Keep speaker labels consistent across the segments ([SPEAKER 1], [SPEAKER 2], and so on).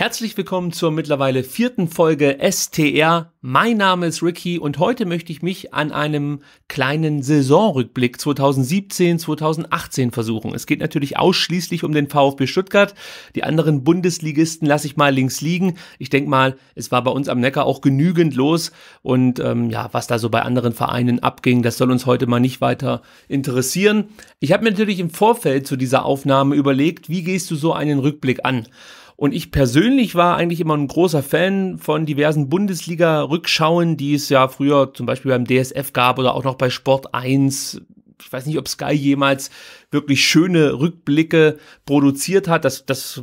[SPEAKER 1] Herzlich willkommen zur mittlerweile vierten Folge STR. Mein Name ist Ricky und heute möchte ich mich an einem kleinen Saisonrückblick 2017, 2018 versuchen. Es geht natürlich ausschließlich um den VfB Stuttgart. Die anderen Bundesligisten lasse ich mal links liegen. Ich denke mal, es war bei uns am Neckar auch genügend los und ähm, ja, was da so bei anderen Vereinen abging, das soll uns heute mal nicht weiter interessieren. Ich habe mir natürlich im Vorfeld zu dieser Aufnahme überlegt, wie gehst du so einen Rückblick an? Und ich persönlich war eigentlich immer ein großer Fan von diversen Bundesliga-Rückschauen, die es ja früher zum Beispiel beim DSF gab oder auch noch bei Sport 1. Ich weiß nicht, ob Sky jemals wirklich schöne Rückblicke produziert hat. Das, das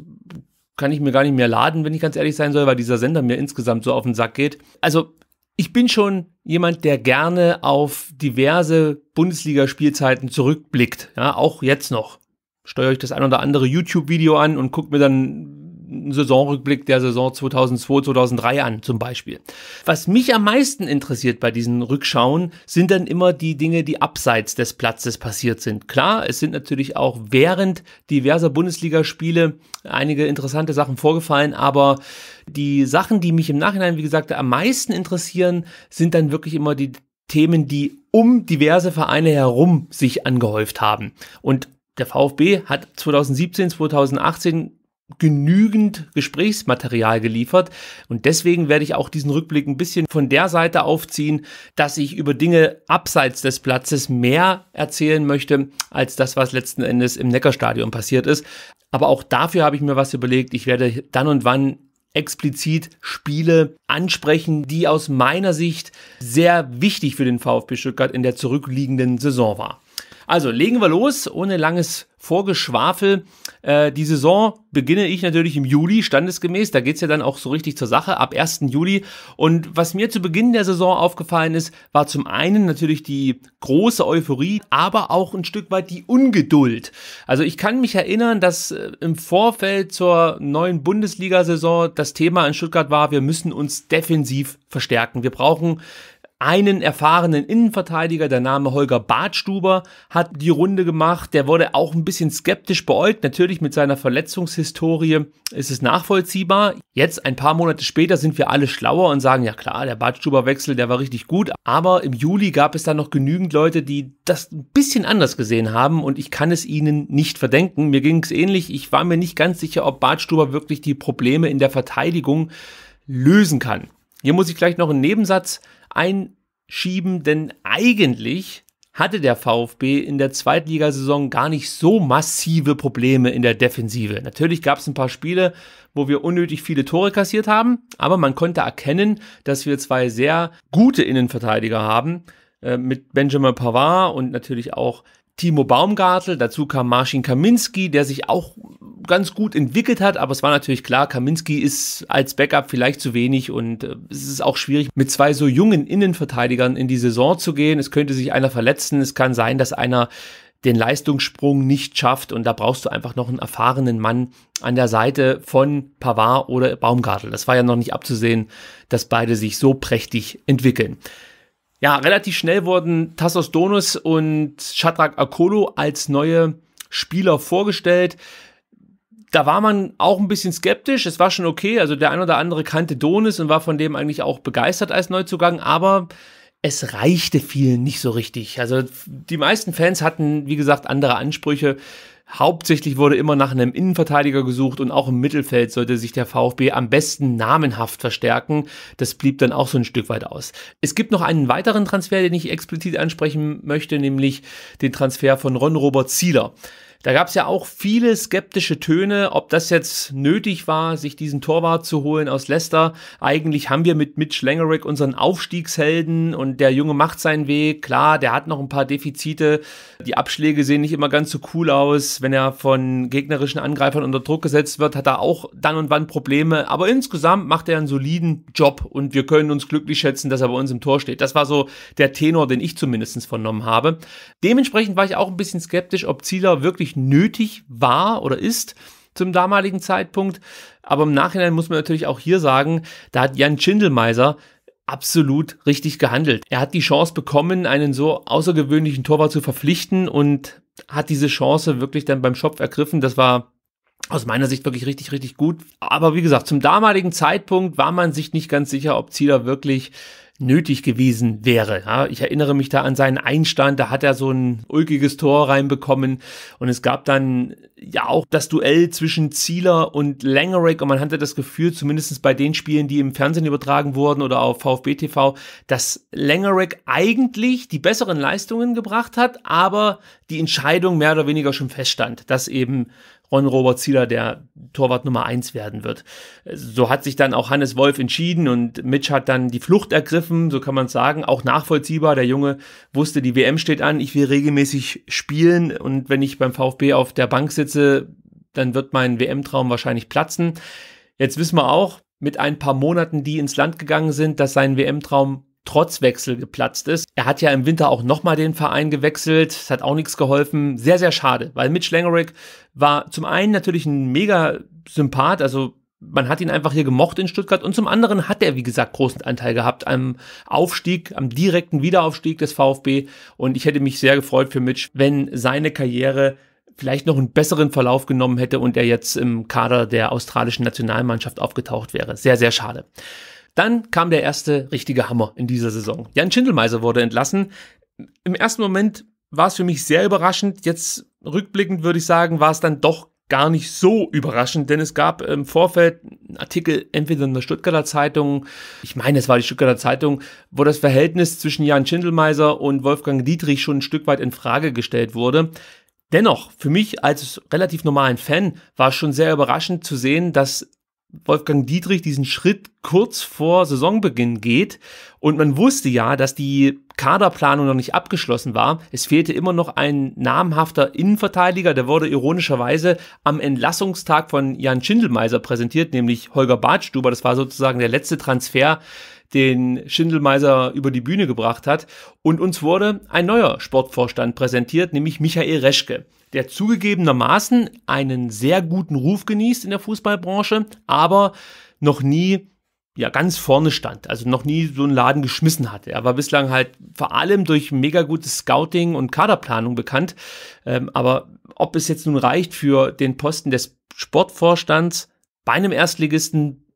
[SPEAKER 1] kann ich mir gar nicht mehr laden, wenn ich ganz ehrlich sein soll, weil dieser Sender mir insgesamt so auf den Sack geht. Also ich bin schon jemand, der gerne auf diverse Bundesliga-Spielzeiten zurückblickt, ja, auch jetzt noch. Steuere ich das ein oder andere YouTube-Video an und gucke mir dann einen Saisonrückblick der Saison 2002, 2003 an, zum Beispiel. Was mich am meisten interessiert bei diesen Rückschauen, sind dann immer die Dinge, die abseits des Platzes passiert sind. Klar, es sind natürlich auch während diverser Bundesligaspiele einige interessante Sachen vorgefallen, aber die Sachen, die mich im Nachhinein, wie gesagt, am meisten interessieren, sind dann wirklich immer die Themen, die um diverse Vereine herum sich angehäuft haben. Und der VfB hat 2017, 2018 genügend Gesprächsmaterial geliefert. Und deswegen werde ich auch diesen Rückblick ein bisschen von der Seite aufziehen, dass ich über Dinge abseits des Platzes mehr erzählen möchte, als das, was letzten Endes im Neckarstadion passiert ist. Aber auch dafür habe ich mir was überlegt. Ich werde dann und wann explizit Spiele ansprechen, die aus meiner Sicht sehr wichtig für den VfB Stuttgart in der zurückliegenden Saison waren. Also legen wir los, ohne langes Vorgeschwafel. Äh, die Saison beginne ich natürlich im Juli, standesgemäß. Da geht's ja dann auch so richtig zur Sache, ab 1. Juli. Und was mir zu Beginn der Saison aufgefallen ist, war zum einen natürlich die große Euphorie, aber auch ein Stück weit die Ungeduld. Also ich kann mich erinnern, dass äh, im Vorfeld zur neuen Bundesliga-Saison das Thema in Stuttgart war, wir müssen uns defensiv verstärken. Wir brauchen einen erfahrenen Innenverteidiger, der Name Holger Bartstuber, hat die Runde gemacht. Der wurde auch ein bisschen skeptisch beäugt. Natürlich mit seiner Verletzungshistorie ist es nachvollziehbar. Jetzt, ein paar Monate später, sind wir alle schlauer und sagen, ja klar, der Badstuber-Wechsel, der war richtig gut. Aber im Juli gab es da noch genügend Leute, die das ein bisschen anders gesehen haben und ich kann es ihnen nicht verdenken. Mir ging es ähnlich. Ich war mir nicht ganz sicher, ob Bartstuber wirklich die Probleme in der Verteidigung lösen kann. Hier muss ich gleich noch einen Nebensatz einschieben, denn eigentlich hatte der VfB in der Zweitligasaison gar nicht so massive Probleme in der Defensive. Natürlich gab es ein paar Spiele, wo wir unnötig viele Tore kassiert haben, aber man konnte erkennen, dass wir zwei sehr gute Innenverteidiger haben, äh, mit Benjamin Pavard und natürlich auch Timo Baumgartel, dazu kam Marcin Kaminski, der sich auch ganz gut entwickelt hat, aber es war natürlich klar, Kaminski ist als Backup vielleicht zu wenig und äh, es ist auch schwierig, mit zwei so jungen Innenverteidigern in die Saison zu gehen. Es könnte sich einer verletzen, es kann sein, dass einer den Leistungssprung nicht schafft und da brauchst du einfach noch einen erfahrenen Mann an der Seite von Pavard oder Baumgartel. Das war ja noch nicht abzusehen, dass beide sich so prächtig entwickeln. Ja, relativ schnell wurden Tassos Donis und Shadrach Akolo als neue Spieler vorgestellt. Da war man auch ein bisschen skeptisch. Es war schon okay. Also der ein oder andere kannte Donis und war von dem eigentlich auch begeistert als Neuzugang. Aber es reichte vielen nicht so richtig. Also die meisten Fans hatten, wie gesagt, andere Ansprüche. Hauptsächlich wurde immer nach einem Innenverteidiger gesucht und auch im Mittelfeld sollte sich der VfB am besten namenhaft verstärken. Das blieb dann auch so ein Stück weit aus. Es gibt noch einen weiteren Transfer, den ich explizit ansprechen möchte, nämlich den Transfer von Ron-Robert Zieler. Da gab es ja auch viele skeptische Töne, ob das jetzt nötig war, sich diesen Torwart zu holen aus Leicester. Eigentlich haben wir mit Mitch Langerick unseren Aufstiegshelden und der Junge macht seinen Weg. Klar, der hat noch ein paar Defizite. Die Abschläge sehen nicht immer ganz so cool aus. Wenn er von gegnerischen Angreifern unter Druck gesetzt wird, hat er auch dann und wann Probleme. Aber insgesamt macht er einen soliden Job und wir können uns glücklich schätzen, dass er bei uns im Tor steht. Das war so der Tenor, den ich zumindest vernommen habe. Dementsprechend war ich auch ein bisschen skeptisch, ob Zieler wirklich nötig war oder ist zum damaligen Zeitpunkt. Aber im Nachhinein muss man natürlich auch hier sagen, da hat Jan Schindelmeiser absolut richtig gehandelt. Er hat die Chance bekommen, einen so außergewöhnlichen Torwart zu verpflichten und hat diese Chance wirklich dann beim Schopf ergriffen. Das war aus meiner Sicht wirklich richtig, richtig gut. Aber wie gesagt, zum damaligen Zeitpunkt war man sich nicht ganz sicher, ob Zieler wirklich nötig gewesen wäre. Ja, ich erinnere mich da an seinen Einstand, da hat er so ein ulkiges Tor reinbekommen und es gab dann ja auch das Duell zwischen Zieler und Langerick und man hatte das Gefühl, zumindest bei den Spielen, die im Fernsehen übertragen wurden oder auf VfB TV, dass Langerick eigentlich die besseren Leistungen gebracht hat, aber die Entscheidung mehr oder weniger schon feststand, dass eben Ron-Robert Zieler der Torwart Nummer eins werden wird. So hat sich dann auch Hannes Wolf entschieden und Mitch hat dann die Flucht ergriffen, so kann man sagen, auch nachvollziehbar. Der Junge wusste, die WM steht an, ich will regelmäßig spielen und wenn ich beim VfB auf der Bank sitze, dann wird mein WM-Traum wahrscheinlich platzen. Jetzt wissen wir auch, mit ein paar Monaten, die ins Land gegangen sind, dass sein WM-Traum trotz Wechsel geplatzt ist. Er hat ja im Winter auch nochmal den Verein gewechselt. Es hat auch nichts geholfen. Sehr, sehr schade, weil Mitch Langerick war zum einen natürlich ein mega Sympath, also man hat ihn einfach hier gemocht in Stuttgart und zum anderen hat er, wie gesagt, großen Anteil gehabt am Aufstieg, am direkten Wiederaufstieg des VfB und ich hätte mich sehr gefreut für Mitch, wenn seine Karriere vielleicht noch einen besseren Verlauf genommen hätte und er jetzt im Kader der australischen Nationalmannschaft aufgetaucht wäre. Sehr, sehr schade. Dann kam der erste richtige Hammer in dieser Saison. Jan Schindelmeiser wurde entlassen. Im ersten Moment war es für mich sehr überraschend. Jetzt rückblickend würde ich sagen, war es dann doch gar nicht so überraschend, denn es gab im Vorfeld einen Artikel entweder in der Stuttgarter Zeitung, ich meine, es war die Stuttgarter Zeitung, wo das Verhältnis zwischen Jan Schindelmeiser und Wolfgang Dietrich schon ein Stück weit in Frage gestellt wurde. Dennoch, für mich als relativ normalen Fan war es schon sehr überraschend zu sehen, dass Wolfgang Dietrich diesen Schritt kurz vor Saisonbeginn geht. Und man wusste ja, dass die Kaderplanung noch nicht abgeschlossen war. Es fehlte immer noch ein namhafter Innenverteidiger, der wurde ironischerweise am Entlassungstag von Jan Schindelmeiser präsentiert, nämlich Holger Bartstuber. Das war sozusagen der letzte Transfer, den Schindelmeiser über die Bühne gebracht hat. Und uns wurde ein neuer Sportvorstand präsentiert, nämlich Michael Reschke der zugegebenermaßen einen sehr guten Ruf genießt in der Fußballbranche, aber noch nie ja ganz vorne stand, also noch nie so einen Laden geschmissen hatte. Er war bislang halt vor allem durch mega gutes Scouting und Kaderplanung bekannt. Ähm, aber ob es jetzt nun reicht für den Posten des Sportvorstands bei einem Erstligisten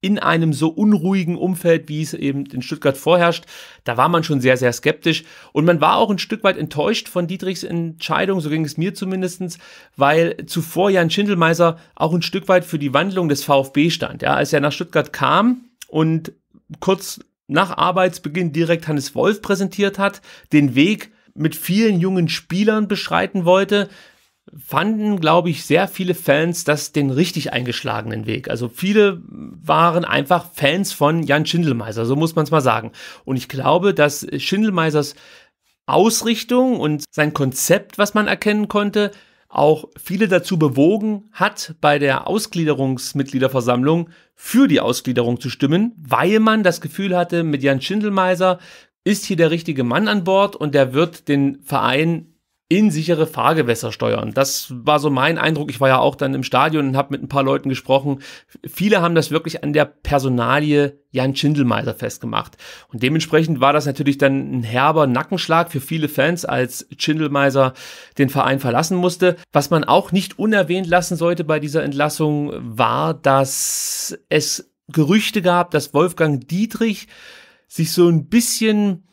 [SPEAKER 1] in einem so unruhigen Umfeld, wie es eben in Stuttgart vorherrscht, da war man schon sehr, sehr skeptisch. Und man war auch ein Stück weit enttäuscht von Dietrichs Entscheidung, so ging es mir zumindestens, weil zuvor Jan Schindelmeiser auch ein Stück weit für die Wandlung des VfB stand. Ja, als er nach Stuttgart kam und kurz nach Arbeitsbeginn direkt Hannes Wolf präsentiert hat, den Weg mit vielen jungen Spielern beschreiten wollte, fanden, glaube ich, sehr viele Fans das den richtig eingeschlagenen Weg. Also viele waren einfach Fans von Jan Schindelmeiser, so muss man es mal sagen. Und ich glaube, dass Schindelmeisers Ausrichtung und sein Konzept, was man erkennen konnte, auch viele dazu bewogen hat, bei der Ausgliederungsmitgliederversammlung für die Ausgliederung zu stimmen, weil man das Gefühl hatte, mit Jan Schindelmeiser ist hier der richtige Mann an Bord und der wird den Verein in sichere Fahrgewässer steuern. Das war so mein Eindruck. Ich war ja auch dann im Stadion und habe mit ein paar Leuten gesprochen. Viele haben das wirklich an der Personalie Jan Schindelmeiser festgemacht. Und dementsprechend war das natürlich dann ein herber Nackenschlag für viele Fans, als Schindelmeiser den Verein verlassen musste. Was man auch nicht unerwähnt lassen sollte bei dieser Entlassung, war, dass es Gerüchte gab, dass Wolfgang Dietrich sich so ein bisschen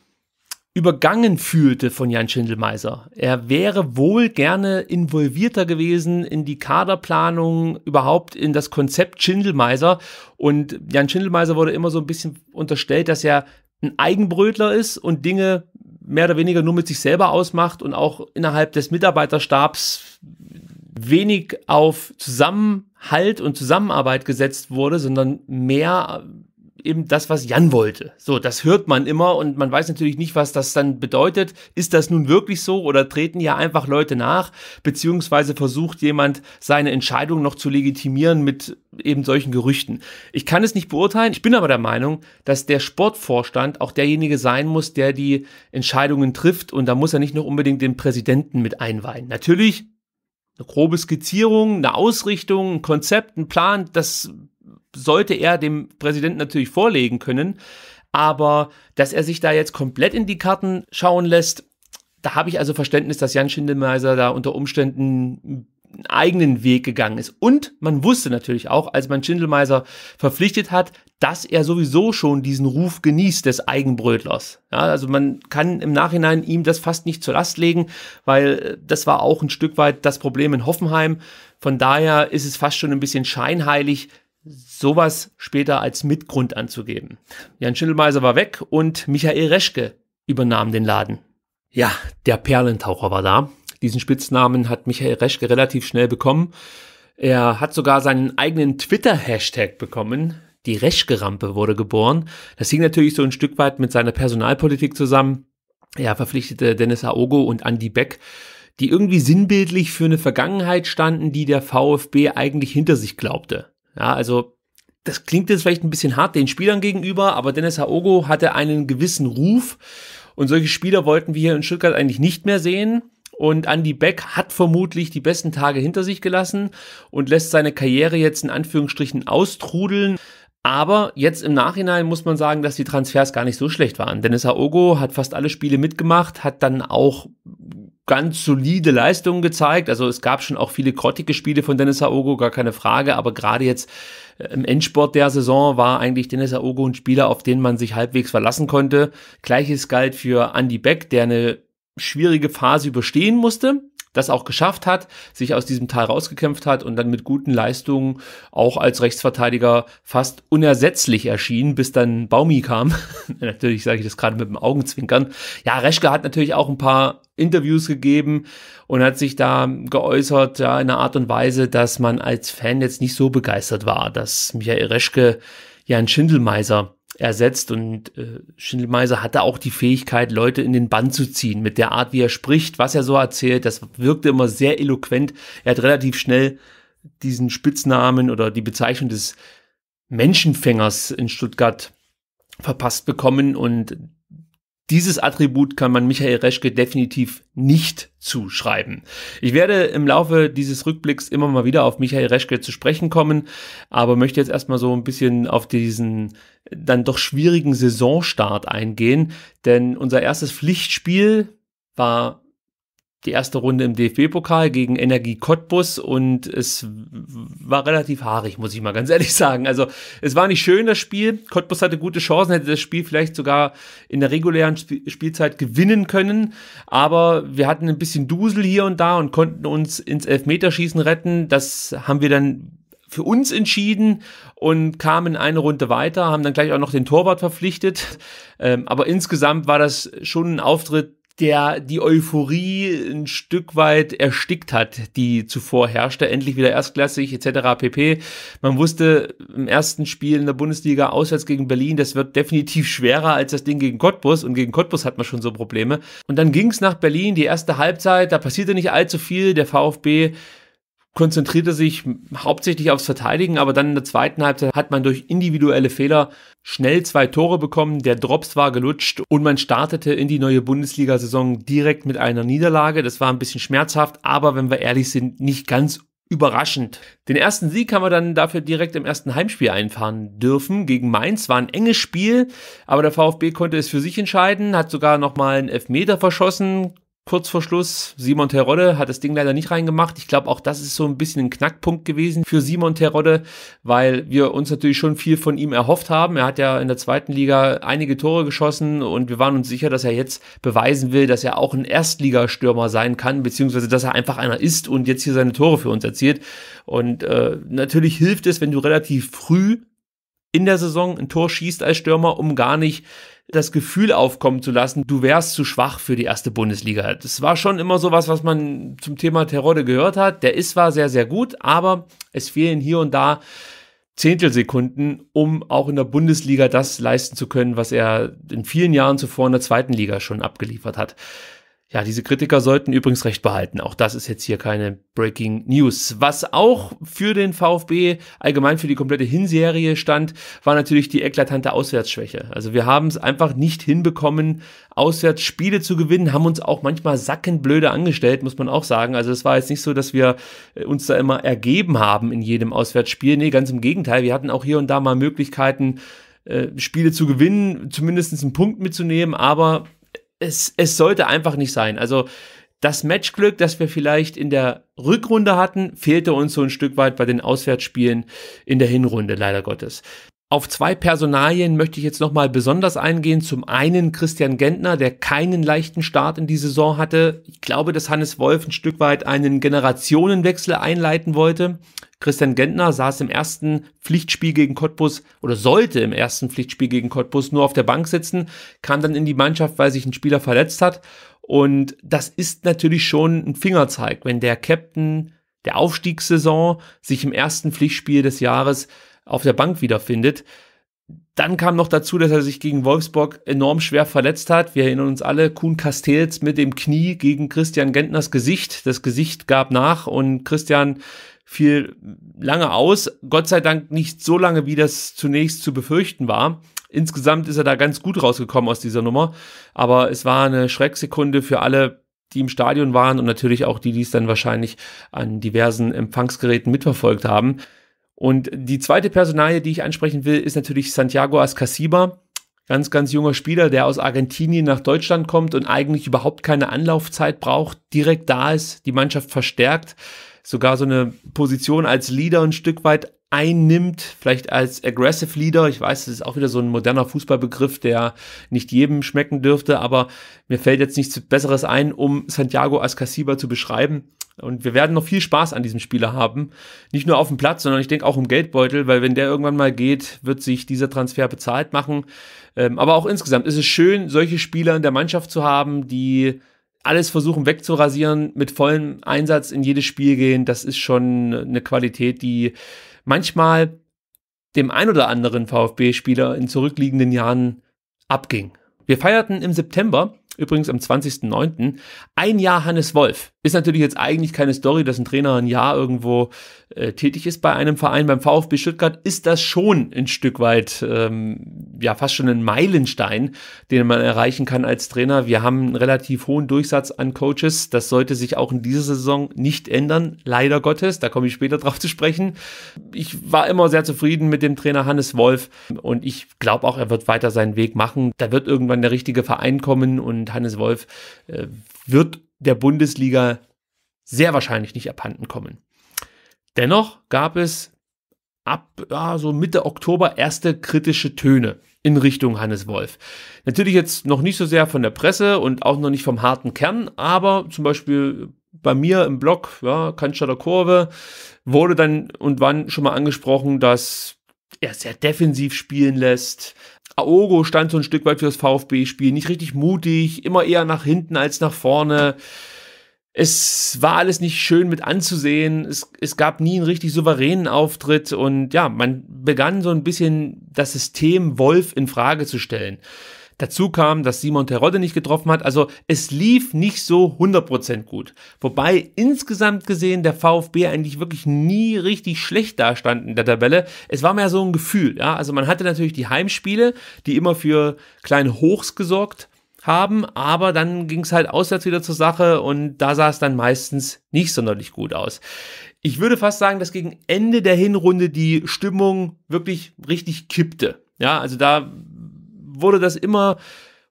[SPEAKER 1] übergangen fühlte von Jan Schindelmeiser. Er wäre wohl gerne involvierter gewesen in die Kaderplanung, überhaupt in das Konzept Schindelmeiser. Und Jan Schindelmeiser wurde immer so ein bisschen unterstellt, dass er ein Eigenbrötler ist und Dinge mehr oder weniger nur mit sich selber ausmacht und auch innerhalb des Mitarbeiterstabs wenig auf Zusammenhalt und Zusammenarbeit gesetzt wurde, sondern mehr eben das, was Jan wollte. So, das hört man immer und man weiß natürlich nicht, was das dann bedeutet. Ist das nun wirklich so oder treten ja einfach Leute nach? Beziehungsweise versucht jemand seine Entscheidung noch zu legitimieren mit eben solchen Gerüchten. Ich kann es nicht beurteilen. Ich bin aber der Meinung, dass der Sportvorstand auch derjenige sein muss, der die Entscheidungen trifft und da muss er nicht noch unbedingt den Präsidenten mit einweihen. Natürlich eine grobe Skizzierung, eine Ausrichtung, ein Konzept, ein Plan, das sollte er dem Präsidenten natürlich vorlegen können. Aber dass er sich da jetzt komplett in die Karten schauen lässt, da habe ich also Verständnis, dass Jan Schindelmeiser da unter Umständen einen eigenen Weg gegangen ist. Und man wusste natürlich auch, als man Schindelmeiser verpflichtet hat, dass er sowieso schon diesen Ruf genießt des Eigenbrötlers. Ja, also man kann im Nachhinein ihm das fast nicht zur Last legen, weil äh, das war auch ein Stück weit das Problem in Hoffenheim. Von daher ist es fast schon ein bisschen scheinheilig, sowas später als Mitgrund anzugeben. Jan Schindelmeiser war weg und Michael Reschke übernahm den Laden. Ja, der Perlentaucher war da. Diesen Spitznamen hat Michael Reschke relativ schnell bekommen. Er hat sogar seinen eigenen Twitter-Hashtag bekommen. Die Reschke-Rampe wurde geboren. Das hing natürlich so ein Stück weit mit seiner Personalpolitik zusammen. Er verpflichtete Dennis Aogo und Andy Beck, die irgendwie sinnbildlich für eine Vergangenheit standen, die der VfB eigentlich hinter sich glaubte. Ja, also das klingt jetzt vielleicht ein bisschen hart den Spielern gegenüber, aber Dennis Haogo hatte einen gewissen Ruf und solche Spieler wollten wir hier in Stuttgart eigentlich nicht mehr sehen. Und Andy Beck hat vermutlich die besten Tage hinter sich gelassen und lässt seine Karriere jetzt in Anführungsstrichen austrudeln. Aber jetzt im Nachhinein muss man sagen, dass die Transfers gar nicht so schlecht waren. Dennis Aogo hat fast alle Spiele mitgemacht, hat dann auch ganz solide Leistungen gezeigt. Also es gab schon auch viele grottige Spiele von Dennis Aogo, gar keine Frage. Aber gerade jetzt äh, im Endsport der Saison war eigentlich Dennis Aogo ein Spieler, auf den man sich halbwegs verlassen konnte. Gleiches galt für Andy Beck, der eine schwierige Phase überstehen musste das auch geschafft hat, sich aus diesem Tal rausgekämpft hat und dann mit guten Leistungen auch als Rechtsverteidiger fast unersetzlich erschien, bis dann Baumi kam. natürlich sage ich das gerade mit dem Augenzwinkern. Ja, Reschke hat natürlich auch ein paar Interviews gegeben und hat sich da geäußert, ja, in einer Art und Weise, dass man als Fan jetzt nicht so begeistert war, dass Michael Reschke Jan Schindelmeiser ersetzt und äh, Schindelmeiser hatte auch die Fähigkeit, Leute in den Bann zu ziehen mit der Art, wie er spricht, was er so erzählt. Das wirkte immer sehr eloquent. Er hat relativ schnell diesen Spitznamen oder die Bezeichnung des Menschenfängers in Stuttgart verpasst bekommen und dieses Attribut kann man Michael Reschke definitiv nicht zuschreiben. Ich werde im Laufe dieses Rückblicks immer mal wieder auf Michael Reschke zu sprechen kommen, aber möchte jetzt erstmal so ein bisschen auf diesen dann doch schwierigen Saisonstart eingehen, denn unser erstes Pflichtspiel war die erste Runde im DFB-Pokal gegen Energie Cottbus und es war relativ haarig, muss ich mal ganz ehrlich sagen. Also es war nicht schön, das Spiel. Cottbus hatte gute Chancen, hätte das Spiel vielleicht sogar in der regulären Spielzeit gewinnen können. Aber wir hatten ein bisschen Dusel hier und da und konnten uns ins Elfmeterschießen retten. Das haben wir dann für uns entschieden und kamen eine Runde weiter, haben dann gleich auch noch den Torwart verpflichtet. Ähm, aber insgesamt war das schon ein Auftritt, der die Euphorie ein Stück weit erstickt hat, die zuvor herrschte. Endlich wieder erstklassig etc. pp. Man wusste im ersten Spiel in der Bundesliga auswärts gegen Berlin, das wird definitiv schwerer als das Ding gegen Cottbus und gegen Cottbus hat man schon so Probleme. Und dann ging es nach Berlin, die erste Halbzeit, da passierte nicht allzu viel. Der VfB konzentrierte sich hauptsächlich aufs Verteidigen, aber dann in der zweiten Halbzeit hat man durch individuelle Fehler schnell zwei Tore bekommen, der Drops war gelutscht und man startete in die neue Bundesliga-Saison direkt mit einer Niederlage. Das war ein bisschen schmerzhaft, aber wenn wir ehrlich sind, nicht ganz überraschend. Den ersten Sieg haben wir dann dafür direkt im ersten Heimspiel einfahren dürfen gegen Mainz. War ein enges Spiel, aber der VfB konnte es für sich entscheiden, hat sogar nochmal einen Elfmeter verschossen, kurz vor Schluss. Simon Terodde hat das Ding leider nicht reingemacht. Ich glaube, auch das ist so ein bisschen ein Knackpunkt gewesen für Simon Terodde, weil wir uns natürlich schon viel von ihm erhofft haben. Er hat ja in der zweiten Liga einige Tore geschossen und wir waren uns sicher, dass er jetzt beweisen will, dass er auch ein Erstligastürmer sein kann, beziehungsweise dass er einfach einer ist und jetzt hier seine Tore für uns erzielt. Und äh, natürlich hilft es, wenn du relativ früh in der Saison ein Tor schießt als Stürmer, um gar nicht das Gefühl aufkommen zu lassen, du wärst zu schwach für die erste Bundesliga. Das war schon immer so was was man zum Thema Terodde gehört hat. Der ist zwar sehr, sehr gut, aber es fehlen hier und da Zehntelsekunden, um auch in der Bundesliga das leisten zu können, was er in vielen Jahren zuvor in der zweiten Liga schon abgeliefert hat. Ja, diese Kritiker sollten übrigens recht behalten. Auch das ist jetzt hier keine Breaking News. Was auch für den VfB, allgemein für die komplette Hinserie stand, war natürlich die eklatante Auswärtsschwäche. Also wir haben es einfach nicht hinbekommen, Auswärtsspiele zu gewinnen, haben uns auch manchmal sackenblöde angestellt, muss man auch sagen. Also es war jetzt nicht so, dass wir äh, uns da immer ergeben haben in jedem Auswärtsspiel. Nee, ganz im Gegenteil. Wir hatten auch hier und da mal Möglichkeiten, äh, Spiele zu gewinnen, zumindest einen Punkt mitzunehmen, aber es, es sollte einfach nicht sein. Also das Matchglück, das wir vielleicht in der Rückrunde hatten, fehlte uns so ein Stück weit bei den Auswärtsspielen in der Hinrunde, leider Gottes. Auf zwei Personalien möchte ich jetzt nochmal besonders eingehen. Zum einen Christian Gentner, der keinen leichten Start in die Saison hatte. Ich glaube, dass Hannes Wolf ein Stück weit einen Generationenwechsel einleiten wollte. Christian Gentner saß im ersten Pflichtspiel gegen Cottbus oder sollte im ersten Pflichtspiel gegen Cottbus nur auf der Bank sitzen, kam dann in die Mannschaft, weil sich ein Spieler verletzt hat. Und das ist natürlich schon ein Fingerzeig, wenn der Captain der Aufstiegssaison sich im ersten Pflichtspiel des Jahres auf der Bank wiederfindet. Dann kam noch dazu, dass er sich gegen Wolfsburg enorm schwer verletzt hat. Wir erinnern uns alle, Kuhn Castells mit dem Knie gegen Christian Gentners Gesicht. Das Gesicht gab nach und Christian fiel lange aus. Gott sei Dank nicht so lange, wie das zunächst zu befürchten war. Insgesamt ist er da ganz gut rausgekommen aus dieser Nummer. Aber es war eine Schrecksekunde für alle, die im Stadion waren und natürlich auch die, die es dann wahrscheinlich an diversen Empfangsgeräten mitverfolgt haben. Und die zweite Personalie, die ich ansprechen will, ist natürlich Santiago Ascasiba. Ganz, ganz junger Spieler, der aus Argentinien nach Deutschland kommt und eigentlich überhaupt keine Anlaufzeit braucht, direkt da ist, die Mannschaft verstärkt, sogar so eine Position als Leader ein Stück weit einnimmt, vielleicht als Aggressive Leader. Ich weiß, das ist auch wieder so ein moderner Fußballbegriff, der nicht jedem schmecken dürfte, aber mir fällt jetzt nichts Besseres ein, um Santiago Ascasiba zu beschreiben. Und wir werden noch viel Spaß an diesem Spieler haben. Nicht nur auf dem Platz, sondern ich denke auch im Geldbeutel, weil wenn der irgendwann mal geht, wird sich dieser Transfer bezahlt machen. Ähm, aber auch insgesamt ist es schön, solche Spieler in der Mannschaft zu haben, die alles versuchen wegzurasieren, mit vollem Einsatz in jedes Spiel gehen. Das ist schon eine Qualität, die manchmal dem ein oder anderen VfB-Spieler in zurückliegenden Jahren abging. Wir feierten im September, übrigens am 20.09., ein Jahr Hannes Wolf. Ist natürlich jetzt eigentlich keine Story, dass ein Trainer ein Jahr irgendwo äh, tätig ist bei einem Verein. Beim VfB Stuttgart ist das schon ein Stück weit, ähm, ja, fast schon ein Meilenstein, den man erreichen kann als Trainer. Wir haben einen relativ hohen Durchsatz an Coaches. Das sollte sich auch in dieser Saison nicht ändern, leider Gottes. Da komme ich später drauf zu sprechen. Ich war immer sehr zufrieden mit dem Trainer Hannes Wolf und ich glaube auch, er wird weiter seinen Weg machen. Da wird irgendwann der richtige Verein kommen und Hannes Wolf äh, wird der Bundesliga sehr wahrscheinlich nicht abhanden kommen. Dennoch gab es ab ja, so Mitte Oktober erste kritische Töne in Richtung Hannes Wolf. Natürlich jetzt noch nicht so sehr von der Presse und auch noch nicht vom harten Kern, aber zum Beispiel bei mir im Blog, ja, Cannstatter Kurve, wurde dann und wann schon mal angesprochen, dass er sehr defensiv spielen lässt, Aogo stand so ein Stück weit für das VfB-Spiel, nicht richtig mutig, immer eher nach hinten als nach vorne. Es war alles nicht schön mit anzusehen. Es, es gab nie einen richtig souveränen Auftritt und ja, man begann so ein bisschen das System Wolf in Frage zu stellen. Dazu kam, dass Simon Terodde nicht getroffen hat. Also es lief nicht so 100% gut. Wobei insgesamt gesehen der VfB eigentlich wirklich nie richtig schlecht dastand in der Tabelle. Es war mehr so ein Gefühl. Ja? Also man hatte natürlich die Heimspiele, die immer für kleine Hochs gesorgt haben, aber dann ging es halt auswärts wieder zur Sache und da sah es dann meistens nicht sonderlich gut aus. Ich würde fast sagen, dass gegen Ende der Hinrunde die Stimmung wirklich richtig kippte. Ja, also da wurde das immer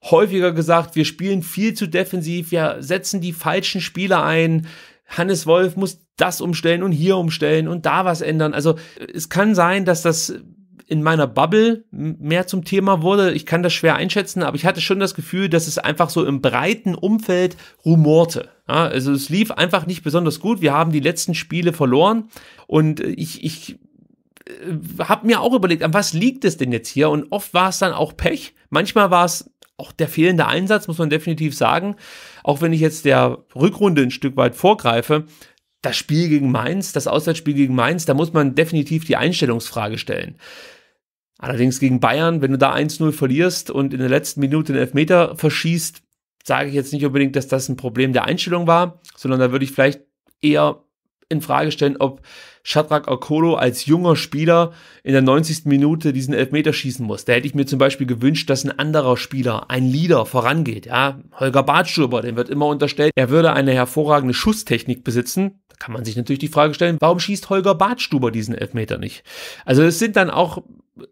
[SPEAKER 1] häufiger gesagt, wir spielen viel zu defensiv, wir setzen die falschen Spieler ein. Hannes Wolf muss das umstellen und hier umstellen und da was ändern. Also äh, es kann sein, dass das in meiner Bubble mehr zum Thema wurde. Ich kann das schwer einschätzen, aber ich hatte schon das Gefühl, dass es einfach so im breiten Umfeld rumorte. Ja, also es lief einfach nicht besonders gut. Wir haben die letzten Spiele verloren und äh, ich, ich äh, habe mir auch überlegt, an was liegt es denn jetzt hier? Und oft war es dann auch Pech. Manchmal war es auch der fehlende Einsatz, muss man definitiv sagen. Auch wenn ich jetzt der Rückrunde ein Stück weit vorgreife, das Spiel gegen Mainz, das Auswärtsspiel gegen Mainz, da muss man definitiv die Einstellungsfrage stellen. Allerdings gegen Bayern, wenn du da 1-0 verlierst und in der letzten Minute den Elfmeter verschießt, sage ich jetzt nicht unbedingt, dass das ein Problem der Einstellung war, sondern da würde ich vielleicht eher in Frage stellen, ob Shadrach Okolo als junger Spieler in der 90. Minute diesen Elfmeter schießen muss. Da hätte ich mir zum Beispiel gewünscht, dass ein anderer Spieler, ein Leader vorangeht. Ja, Holger Bartschuber, dem wird immer unterstellt, er würde eine hervorragende Schusstechnik besitzen. Da kann man sich natürlich die Frage stellen, warum schießt Holger Bartstuber diesen Elfmeter nicht? Also es sind dann auch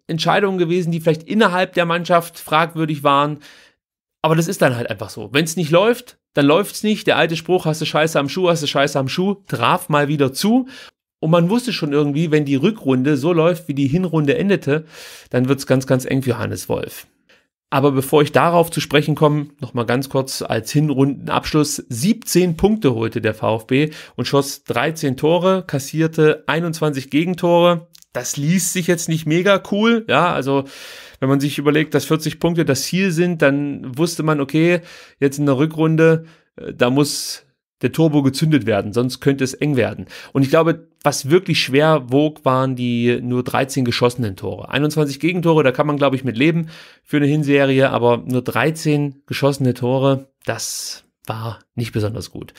[SPEAKER 1] Entscheidungen gewesen, die vielleicht innerhalb der Mannschaft fragwürdig waren. Aber das ist dann halt einfach so. Wenn es nicht läuft, dann läuft's nicht. Der alte Spruch, hast du Scheiße am Schuh, hast du Scheiße am Schuh, traf mal wieder zu. Und man wusste schon irgendwie, wenn die Rückrunde so läuft, wie die Hinrunde endete, dann wird es ganz, ganz eng für Hannes Wolf. Aber bevor ich darauf zu sprechen komme, nochmal ganz kurz als Hinrundenabschluss. 17 Punkte holte der VfB und schoss 13 Tore, kassierte 21 Gegentore. Das liest sich jetzt nicht mega cool. Ja, also wenn man sich überlegt, dass 40 Punkte das Ziel sind, dann wusste man, okay, jetzt in der Rückrunde, äh, da muss der Turbo gezündet werden, sonst könnte es eng werden. Und ich glaube, was wirklich schwer wog, waren die nur 13 geschossenen Tore. 21 Gegentore, da kann man, glaube ich, mit leben für eine Hinserie, aber nur 13 geschossene Tore, das war nicht besonders gut.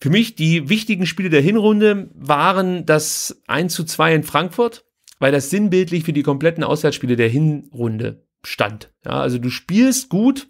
[SPEAKER 1] Für mich die wichtigen Spiele der Hinrunde waren das 1 zu 2 in Frankfurt, weil das sinnbildlich für die kompletten Auswärtsspiele der Hinrunde stand. Ja, also du spielst gut,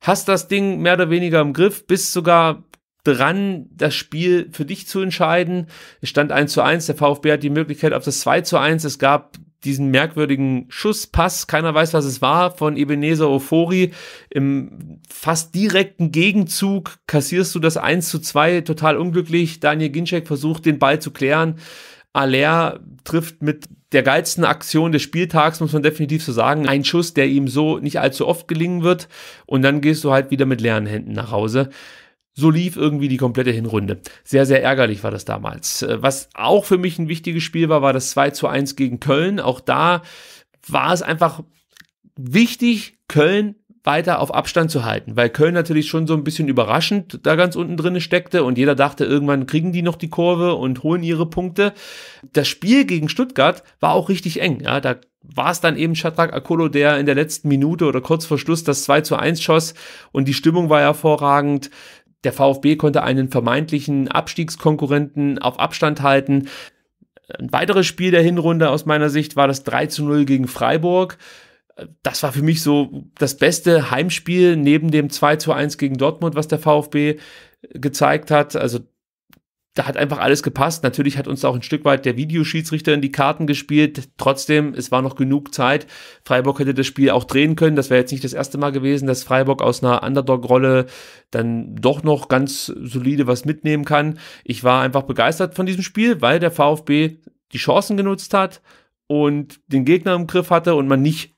[SPEAKER 1] hast das Ding mehr oder weniger im Griff, bist sogar dran, das Spiel für dich zu entscheiden. Es stand 1 zu 1, der VfB hat die Möglichkeit auf das 2 zu 1. Es gab diesen merkwürdigen Schusspass, keiner weiß, was es war, von Ebenezer Ofori. Im fast direkten Gegenzug kassierst du das 1 zu 2, total unglücklich. Daniel Ginczek versucht, den Ball zu klären. Aller trifft mit der geilsten Aktion des Spieltags, muss man definitiv so sagen. Ein Schuss, der ihm so nicht allzu oft gelingen wird. Und dann gehst du halt wieder mit leeren Händen nach Hause so lief irgendwie die komplette Hinrunde. Sehr, sehr ärgerlich war das damals. Äh, was auch für mich ein wichtiges Spiel war, war das 2 zu 1 gegen Köln. Auch da war es einfach wichtig, Köln weiter auf Abstand zu halten, weil Köln natürlich schon so ein bisschen überraschend da ganz unten drin steckte und jeder dachte, irgendwann kriegen die noch die Kurve und holen ihre Punkte. Das Spiel gegen Stuttgart war auch richtig eng. Ja, da war es dann eben Shadrach Akolo, der in der letzten Minute oder kurz vor Schluss das 2 zu 1 schoss und die Stimmung war hervorragend. Der VfB konnte einen vermeintlichen Abstiegskonkurrenten auf Abstand halten. Ein weiteres Spiel der Hinrunde aus meiner Sicht war das 3 zu 0 gegen Freiburg. Das war für mich so das beste Heimspiel neben dem 2 zu 1 gegen Dortmund, was der VfB gezeigt hat. Also da hat einfach alles gepasst. Natürlich hat uns auch ein Stück weit der Videoschiedsrichter in die Karten gespielt. Trotzdem, es war noch genug Zeit. Freiburg hätte das Spiel auch drehen können. Das wäre jetzt nicht das erste Mal gewesen, dass Freiburg aus einer Underdog-Rolle dann doch noch ganz solide was mitnehmen kann. Ich war einfach begeistert von diesem Spiel, weil der VfB die Chancen genutzt hat und den Gegner im Griff hatte und man nicht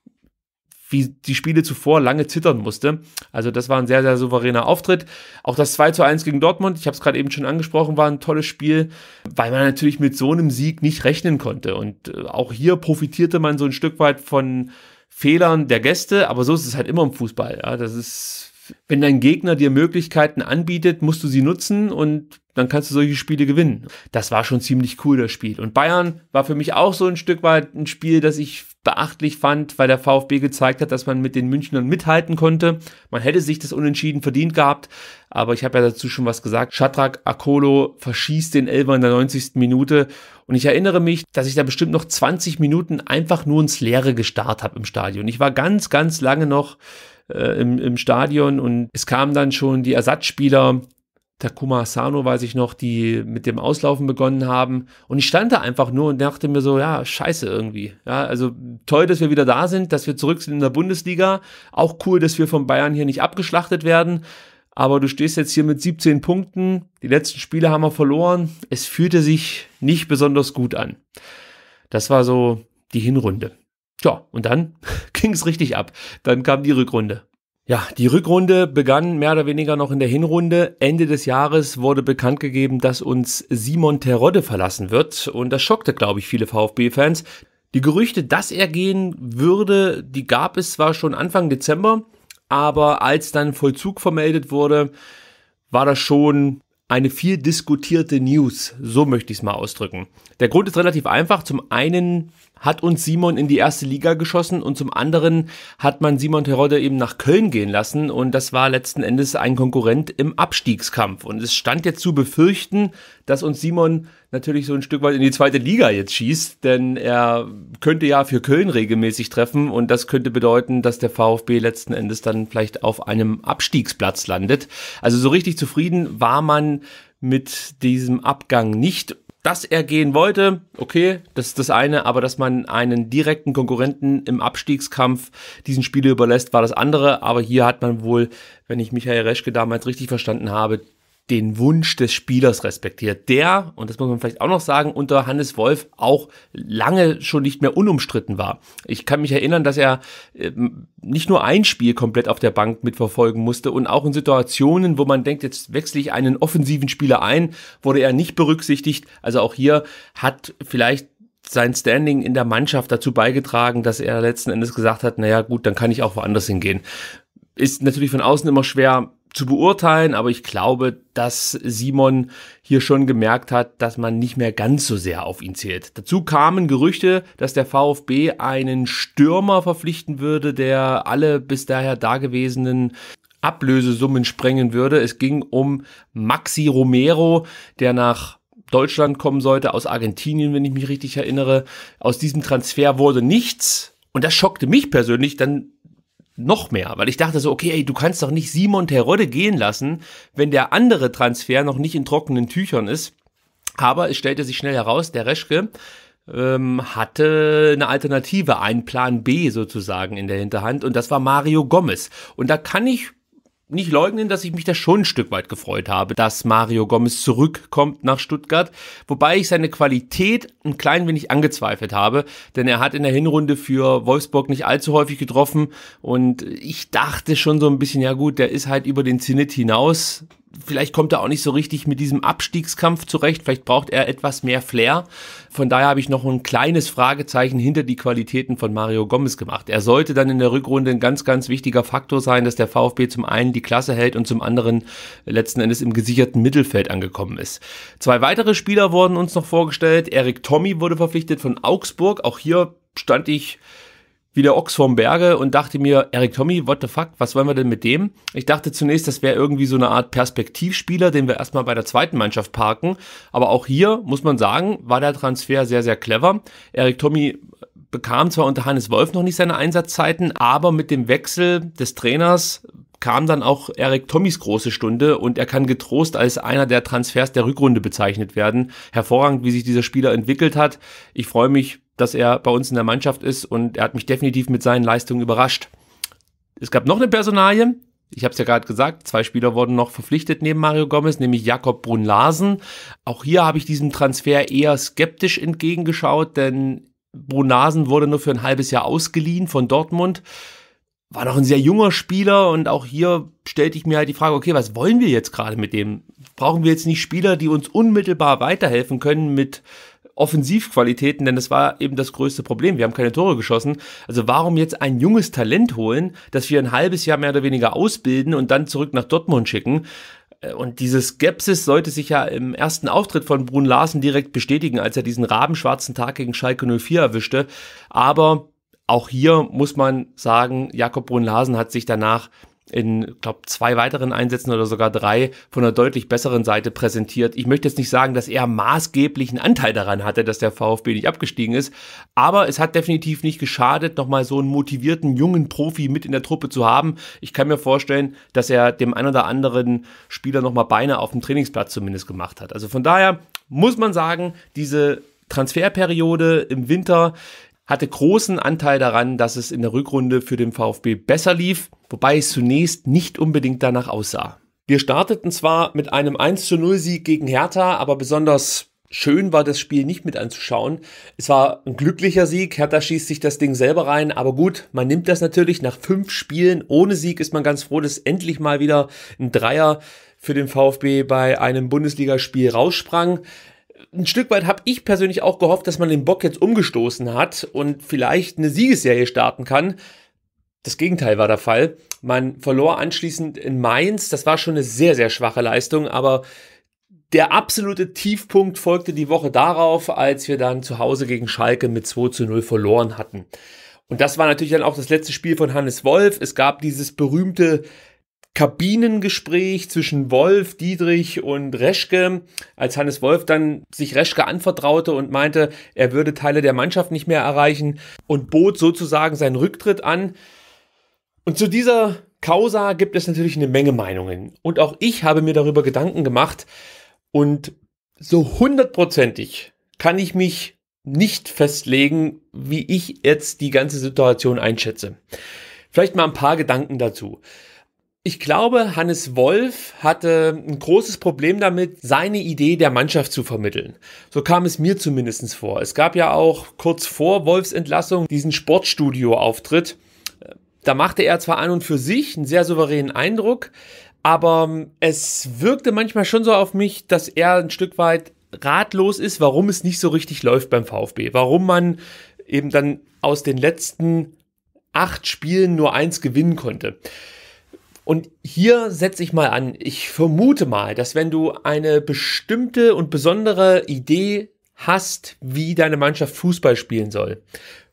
[SPEAKER 1] wie die Spiele zuvor lange zittern musste. Also das war ein sehr, sehr souveräner Auftritt. Auch das 2 zu 1 gegen Dortmund, ich habe es gerade eben schon angesprochen, war ein tolles Spiel, weil man natürlich mit so einem Sieg nicht rechnen konnte. Und äh, auch hier profitierte man so ein Stück weit von Fehlern der Gäste, aber so ist es halt immer im Fußball. Ja, das ist wenn dein Gegner dir Möglichkeiten anbietet, musst du sie nutzen und dann kannst du solche Spiele gewinnen. Das war schon ziemlich cool, das Spiel. Und Bayern war für mich auch so ein Stück weit ein Spiel, das ich beachtlich fand, weil der VfB gezeigt hat, dass man mit den Münchnern mithalten konnte. Man hätte sich das Unentschieden verdient gehabt, aber ich habe ja dazu schon was gesagt. Shadrach Akolo verschießt den Elber in der 90. Minute und ich erinnere mich, dass ich da bestimmt noch 20 Minuten einfach nur ins Leere gestarrt habe im Stadion. Ich war ganz, ganz lange noch äh, im, im Stadion und es kamen dann schon die Ersatzspieler Takuma Asano, weiß ich noch, die mit dem Auslaufen begonnen haben. Und ich stand da einfach nur und dachte mir so, ja, scheiße irgendwie. Ja, also toll, dass wir wieder da sind, dass wir zurück sind in der Bundesliga. Auch cool, dass wir von Bayern hier nicht abgeschlachtet werden. Aber du stehst jetzt hier mit 17 Punkten. Die letzten Spiele haben wir verloren. Es fühlte sich nicht besonders gut an. Das war so die Hinrunde. Tja, und dann ging es richtig ab. Dann kam die Rückrunde. Ja, die Rückrunde begann mehr oder weniger noch in der Hinrunde. Ende des Jahres wurde bekannt gegeben, dass uns Simon Terodde verlassen wird und das schockte, glaube ich, viele VfB-Fans. Die Gerüchte, dass er gehen würde, die gab es zwar schon Anfang Dezember, aber als dann Vollzug vermeldet wurde, war das schon eine viel diskutierte News, so möchte ich es mal ausdrücken. Der Grund ist relativ einfach. Zum einen hat uns Simon in die erste Liga geschossen und zum anderen hat man Simon Terodde eben nach Köln gehen lassen und das war letzten Endes ein Konkurrent im Abstiegskampf und es stand jetzt zu befürchten, dass uns Simon natürlich so ein Stück weit in die zweite Liga jetzt schießt, denn er könnte ja für Köln regelmäßig treffen und das könnte bedeuten, dass der VfB letzten Endes dann vielleicht auf einem Abstiegsplatz landet. Also so richtig zufrieden war man mit diesem Abgang nicht dass er gehen wollte, okay, das ist das eine, aber dass man einen direkten Konkurrenten im Abstiegskampf diesen Spiele überlässt, war das andere. Aber hier hat man wohl, wenn ich Michael Reschke damals richtig verstanden habe, den Wunsch des Spielers respektiert, der, und das muss man vielleicht auch noch sagen, unter Hannes Wolf auch lange schon nicht mehr unumstritten war. Ich kann mich erinnern, dass er ähm, nicht nur ein Spiel komplett auf der Bank mitverfolgen musste und auch in Situationen, wo man denkt, jetzt wechsle ich einen offensiven Spieler ein, wurde er nicht berücksichtigt. Also auch hier hat vielleicht sein Standing in der Mannschaft dazu beigetragen, dass er letzten Endes gesagt hat, naja gut, dann kann ich auch woanders hingehen. Ist natürlich von außen immer schwer zu beurteilen, aber ich glaube, dass Simon hier schon gemerkt hat, dass man nicht mehr ganz so sehr auf ihn zählt. Dazu kamen Gerüchte, dass der VfB einen Stürmer verpflichten würde, der alle bis daher dagewesenen Ablösesummen sprengen würde. Es ging um Maxi Romero, der nach Deutschland kommen sollte, aus Argentinien, wenn ich mich richtig erinnere. Aus diesem Transfer wurde nichts. Und das schockte mich persönlich dann noch mehr, weil ich dachte so, okay, ey, du kannst doch nicht Simon Terodde gehen lassen, wenn der andere Transfer noch nicht in trockenen Tüchern ist. Aber es stellte sich schnell heraus, der Reschke ähm, hatte eine Alternative, einen Plan B sozusagen in der Hinterhand und das war Mario Gomez. Und da kann ich nicht leugnen, dass ich mich da schon ein Stück weit gefreut habe, dass Mario Gomez zurückkommt nach Stuttgart, wobei ich seine Qualität ein klein wenig angezweifelt habe, denn er hat in der Hinrunde für Wolfsburg nicht allzu häufig getroffen und ich dachte schon so ein bisschen, ja gut, der ist halt über den Zenit hinaus, vielleicht kommt er auch nicht so richtig mit diesem Abstiegskampf zurecht. Vielleicht braucht er etwas mehr Flair. Von daher habe ich noch ein kleines Fragezeichen hinter die Qualitäten von Mario Gomez gemacht. Er sollte dann in der Rückrunde ein ganz, ganz wichtiger Faktor sein, dass der VfB zum einen die Klasse hält und zum anderen letzten Endes im gesicherten Mittelfeld angekommen ist. Zwei weitere Spieler wurden uns noch vorgestellt. Erik Tommy wurde verpflichtet von Augsburg. Auch hier stand ich wie der Ochs vom Berge und dachte mir, Eric Tommy, what the fuck, was wollen wir denn mit dem? Ich dachte zunächst, das wäre irgendwie so eine Art Perspektivspieler, den wir erstmal bei der zweiten Mannschaft parken. Aber auch hier muss man sagen, war der Transfer sehr, sehr clever. Eric Tommy bekam zwar unter Hannes Wolf noch nicht seine Einsatzzeiten, aber mit dem Wechsel des Trainers kam dann auch Eric Tommys große Stunde und er kann getrost als einer der Transfers der Rückrunde bezeichnet werden. Hervorragend, wie sich dieser Spieler entwickelt hat. Ich freue mich dass er bei uns in der Mannschaft ist und er hat mich definitiv mit seinen Leistungen überrascht. Es gab noch eine Personalie, ich habe es ja gerade gesagt, zwei Spieler wurden noch verpflichtet neben Mario Gomez, nämlich Jakob Brunlasen. Auch hier habe ich diesem Transfer eher skeptisch entgegengeschaut, denn Brunlasen wurde nur für ein halbes Jahr ausgeliehen von Dortmund. War noch ein sehr junger Spieler und auch hier stellte ich mir halt die Frage, okay, was wollen wir jetzt gerade mit dem? Brauchen wir jetzt nicht Spieler, die uns unmittelbar weiterhelfen können mit Offensivqualitäten, denn das war eben das größte Problem. Wir haben keine Tore geschossen. Also warum jetzt ein junges Talent holen, das wir ein halbes Jahr mehr oder weniger ausbilden und dann zurück nach Dortmund schicken? Äh, und diese Skepsis sollte sich ja im ersten Auftritt von Brun Larsen direkt bestätigen, als er diesen rabenschwarzen Tag gegen Schalke 04 erwischte. Aber auch hier muss man sagen, Jakob Brun Larsen hat sich danach in, glaube zwei weiteren Einsätzen oder sogar drei von einer deutlich besseren Seite präsentiert. Ich möchte jetzt nicht sagen, dass er maßgeblichen Anteil daran hatte, dass der VfB nicht abgestiegen ist, aber es hat definitiv nicht geschadet, nochmal so einen motivierten jungen Profi mit in der Truppe zu haben. Ich kann mir vorstellen, dass er dem einen oder anderen Spieler nochmal Beine auf dem Trainingsplatz zumindest gemacht hat. Also von daher muss man sagen, diese Transferperiode im Winter hatte großen Anteil daran, dass es in der Rückrunde für den VfB besser lief wobei es zunächst nicht unbedingt danach aussah. Wir starteten zwar mit einem 1 zu 0 Sieg gegen Hertha, aber besonders schön war das Spiel nicht mit anzuschauen. Es war ein glücklicher Sieg. Hertha schießt sich das Ding selber rein. Aber gut, man nimmt das natürlich. Nach fünf Spielen ohne Sieg ist man ganz froh, dass endlich mal wieder ein Dreier für den VfB bei einem Bundesligaspiel raussprang. Ein Stück weit habe ich persönlich auch gehofft, dass man den Bock jetzt umgestoßen hat und vielleicht eine Siegesserie starten kann. Das Gegenteil war der Fall. Man verlor anschließend in Mainz. Das war schon eine sehr, sehr schwache Leistung, aber der absolute Tiefpunkt folgte die Woche darauf, als wir dann zu Hause gegen Schalke mit 2 zu 0 verloren hatten. Und das war natürlich dann auch das letzte Spiel von Hannes Wolf. Es gab dieses berühmte Kabinengespräch zwischen Wolf, Dietrich und Reschke, als Hannes Wolf dann sich Reschke anvertraute und meinte, er würde Teile der Mannschaft nicht mehr erreichen und bot sozusagen seinen Rücktritt an. Und zu dieser Causa gibt es natürlich eine Menge Meinungen. Und auch ich habe mir darüber Gedanken gemacht. Und so hundertprozentig kann ich mich nicht festlegen, wie ich jetzt die ganze Situation einschätze. Vielleicht mal ein paar Gedanken dazu. Ich glaube, Hannes Wolf hatte ein großes Problem damit, seine Idee der Mannschaft zu vermitteln. So kam es mir zumindest vor. Es gab ja auch kurz vor Wolfs Entlassung diesen Sportstudio-Auftritt, da machte er zwar an und für sich einen sehr souveränen Eindruck, aber ähm, es wirkte manchmal schon so auf mich, dass er ein Stück weit ratlos ist, warum es nicht so richtig läuft beim VfB, warum man eben dann aus den letzten acht Spielen nur eins gewinnen konnte. Und hier setze ich mal an, ich vermute mal, dass wenn du eine bestimmte und besondere Idee hast, wie deine Mannschaft Fußball spielen soll,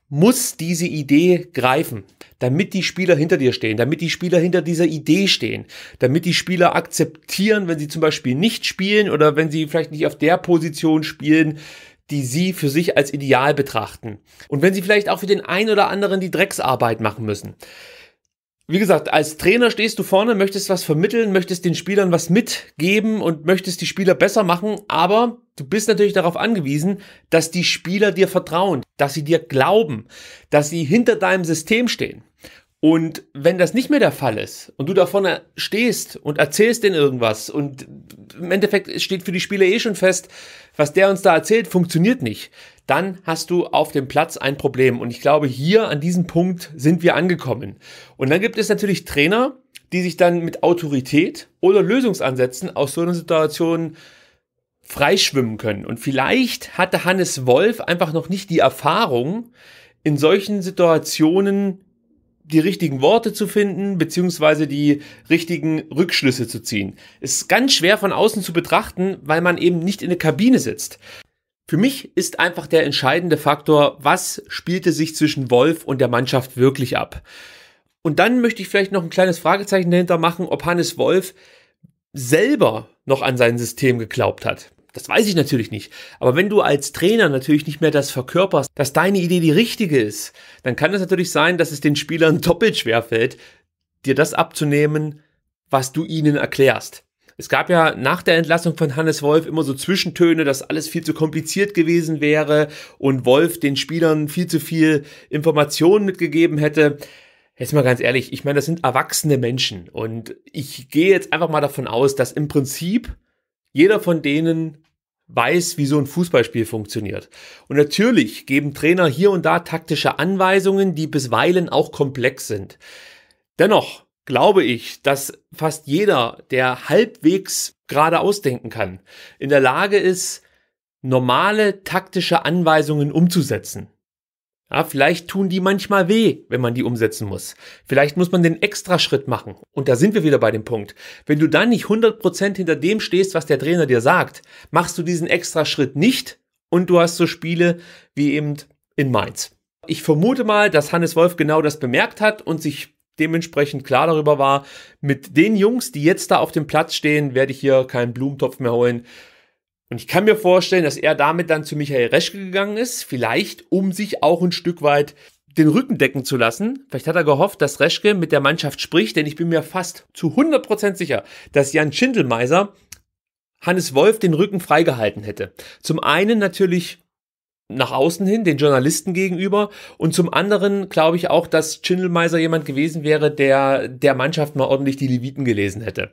[SPEAKER 1] muss diese Idee greifen, damit die Spieler hinter dir stehen, damit die Spieler hinter dieser Idee stehen, damit die Spieler akzeptieren, wenn sie zum Beispiel nicht spielen oder wenn sie vielleicht nicht auf der Position spielen, die sie für sich als ideal betrachten. Und wenn sie vielleicht auch für den einen oder anderen die Drecksarbeit machen müssen wie gesagt, als Trainer stehst du vorne, möchtest was vermitteln, möchtest den Spielern was mitgeben und möchtest die Spieler besser machen, aber du bist natürlich darauf angewiesen, dass die Spieler dir vertrauen, dass sie dir glauben, dass sie hinter deinem System stehen. Und wenn das nicht mehr der Fall ist und du da vorne stehst und erzählst denen irgendwas und im Endeffekt steht für die Spieler eh schon fest, was der uns da erzählt, funktioniert nicht, dann hast du auf dem Platz ein Problem. Und ich glaube, hier an diesem Punkt sind wir angekommen. Und dann gibt es natürlich Trainer, die sich dann mit Autorität oder Lösungsansätzen aus so einer Situation freischwimmen können. Und vielleicht hatte Hannes Wolf einfach noch nicht die Erfahrung, in solchen Situationen die richtigen Worte zu finden, beziehungsweise die richtigen Rückschlüsse zu ziehen. Ist ganz schwer von außen zu betrachten, weil man eben nicht in der Kabine sitzt. Für mich ist einfach der entscheidende Faktor, was spielte sich zwischen Wolf und der Mannschaft wirklich ab. Und dann möchte ich vielleicht noch ein kleines Fragezeichen dahinter machen, ob Hannes Wolf selber noch an sein System geglaubt hat. Das weiß ich natürlich nicht. Aber wenn du als Trainer natürlich nicht mehr das verkörperst, dass deine Idee die richtige ist, dann kann es natürlich sein, dass es den Spielern doppelt schwerfällt, dir das abzunehmen, was du ihnen erklärst. Es gab ja nach der Entlassung von Hannes Wolf immer so Zwischentöne, dass alles viel zu kompliziert gewesen wäre und Wolf den Spielern viel zu viel Informationen mitgegeben hätte. Jetzt mal ganz ehrlich, ich meine, das sind erwachsene Menschen und ich gehe jetzt einfach mal davon aus, dass im Prinzip jeder von denen weiß, wie so ein Fußballspiel funktioniert. Und natürlich geben Trainer hier und da taktische Anweisungen, die bisweilen auch komplex sind. Dennoch glaube ich, dass fast jeder, der halbwegs gerade ausdenken kann, in der Lage ist, normale taktische Anweisungen umzusetzen. Ja, vielleicht tun die manchmal weh, wenn man die umsetzen muss. Vielleicht muss man den Extraschritt machen. Und da sind wir wieder bei dem Punkt. Wenn du dann nicht 100% hinter dem stehst, was der Trainer dir sagt, machst du diesen Extraschritt nicht und du hast so Spiele wie eben in Mainz. Ich vermute mal, dass Hannes Wolf genau das bemerkt hat und sich dementsprechend klar darüber war, mit den Jungs, die jetzt da auf dem Platz stehen, werde ich hier keinen Blumentopf mehr holen. Und ich kann mir vorstellen, dass er damit dann zu Michael Reschke gegangen ist, vielleicht um sich auch ein Stück weit den Rücken decken zu lassen. Vielleicht hat er gehofft, dass Reschke mit der Mannschaft spricht, denn ich bin mir fast zu 100% sicher, dass Jan Schindelmeiser Hannes Wolf den Rücken freigehalten hätte. Zum einen natürlich nach außen hin, den Journalisten gegenüber. Und zum anderen glaube ich auch, dass Schindelmeiser jemand gewesen wäre, der der Mannschaft mal ordentlich die Leviten gelesen hätte.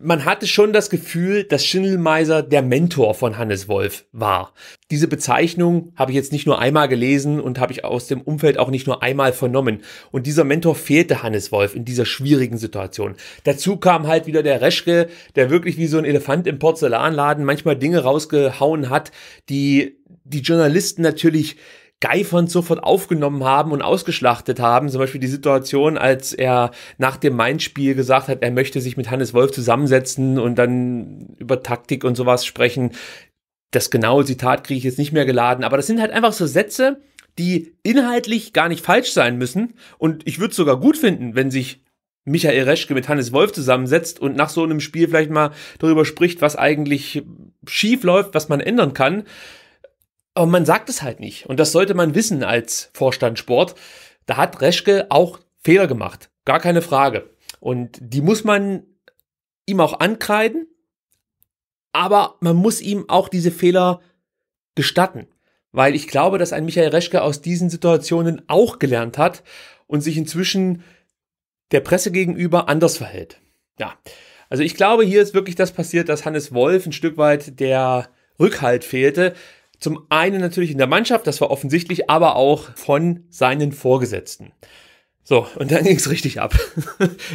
[SPEAKER 1] Man hatte schon das Gefühl, dass Schindelmeiser der Mentor von Hannes Wolf war. Diese Bezeichnung habe ich jetzt nicht nur einmal gelesen und habe ich aus dem Umfeld auch nicht nur einmal vernommen. Und dieser Mentor fehlte Hannes Wolf in dieser schwierigen Situation. Dazu kam halt wieder der Reschke, der wirklich wie so ein Elefant im Porzellanladen manchmal Dinge rausgehauen hat, die die Journalisten natürlich geifernd sofort aufgenommen haben und ausgeschlachtet haben. Zum Beispiel die Situation, als er nach dem Main-Spiel gesagt hat, er möchte sich mit Hannes Wolf zusammensetzen und dann über Taktik und sowas sprechen. Das genaue Zitat kriege ich jetzt nicht mehr geladen, aber das sind halt einfach so Sätze, die inhaltlich gar nicht falsch sein müssen. Und ich würde es sogar gut finden, wenn sich Michael Reschke mit Hannes Wolf zusammensetzt und nach so einem Spiel vielleicht mal darüber spricht, was eigentlich schief läuft, was man ändern kann. Aber man sagt es halt nicht. Und das sollte man wissen als Vorstandssport. Da hat Reschke auch Fehler gemacht. Gar keine Frage. Und die muss man ihm auch ankreiden. Aber man muss ihm auch diese Fehler gestatten. Weil ich glaube, dass ein Michael Reschke aus diesen Situationen auch gelernt hat und sich inzwischen der Presse gegenüber anders verhält. Ja. Also ich glaube, hier ist wirklich das passiert, dass Hannes Wolf ein Stück weit der Rückhalt fehlte. Zum einen natürlich in der Mannschaft, das war offensichtlich, aber auch von seinen Vorgesetzten. So, und dann ging's richtig ab.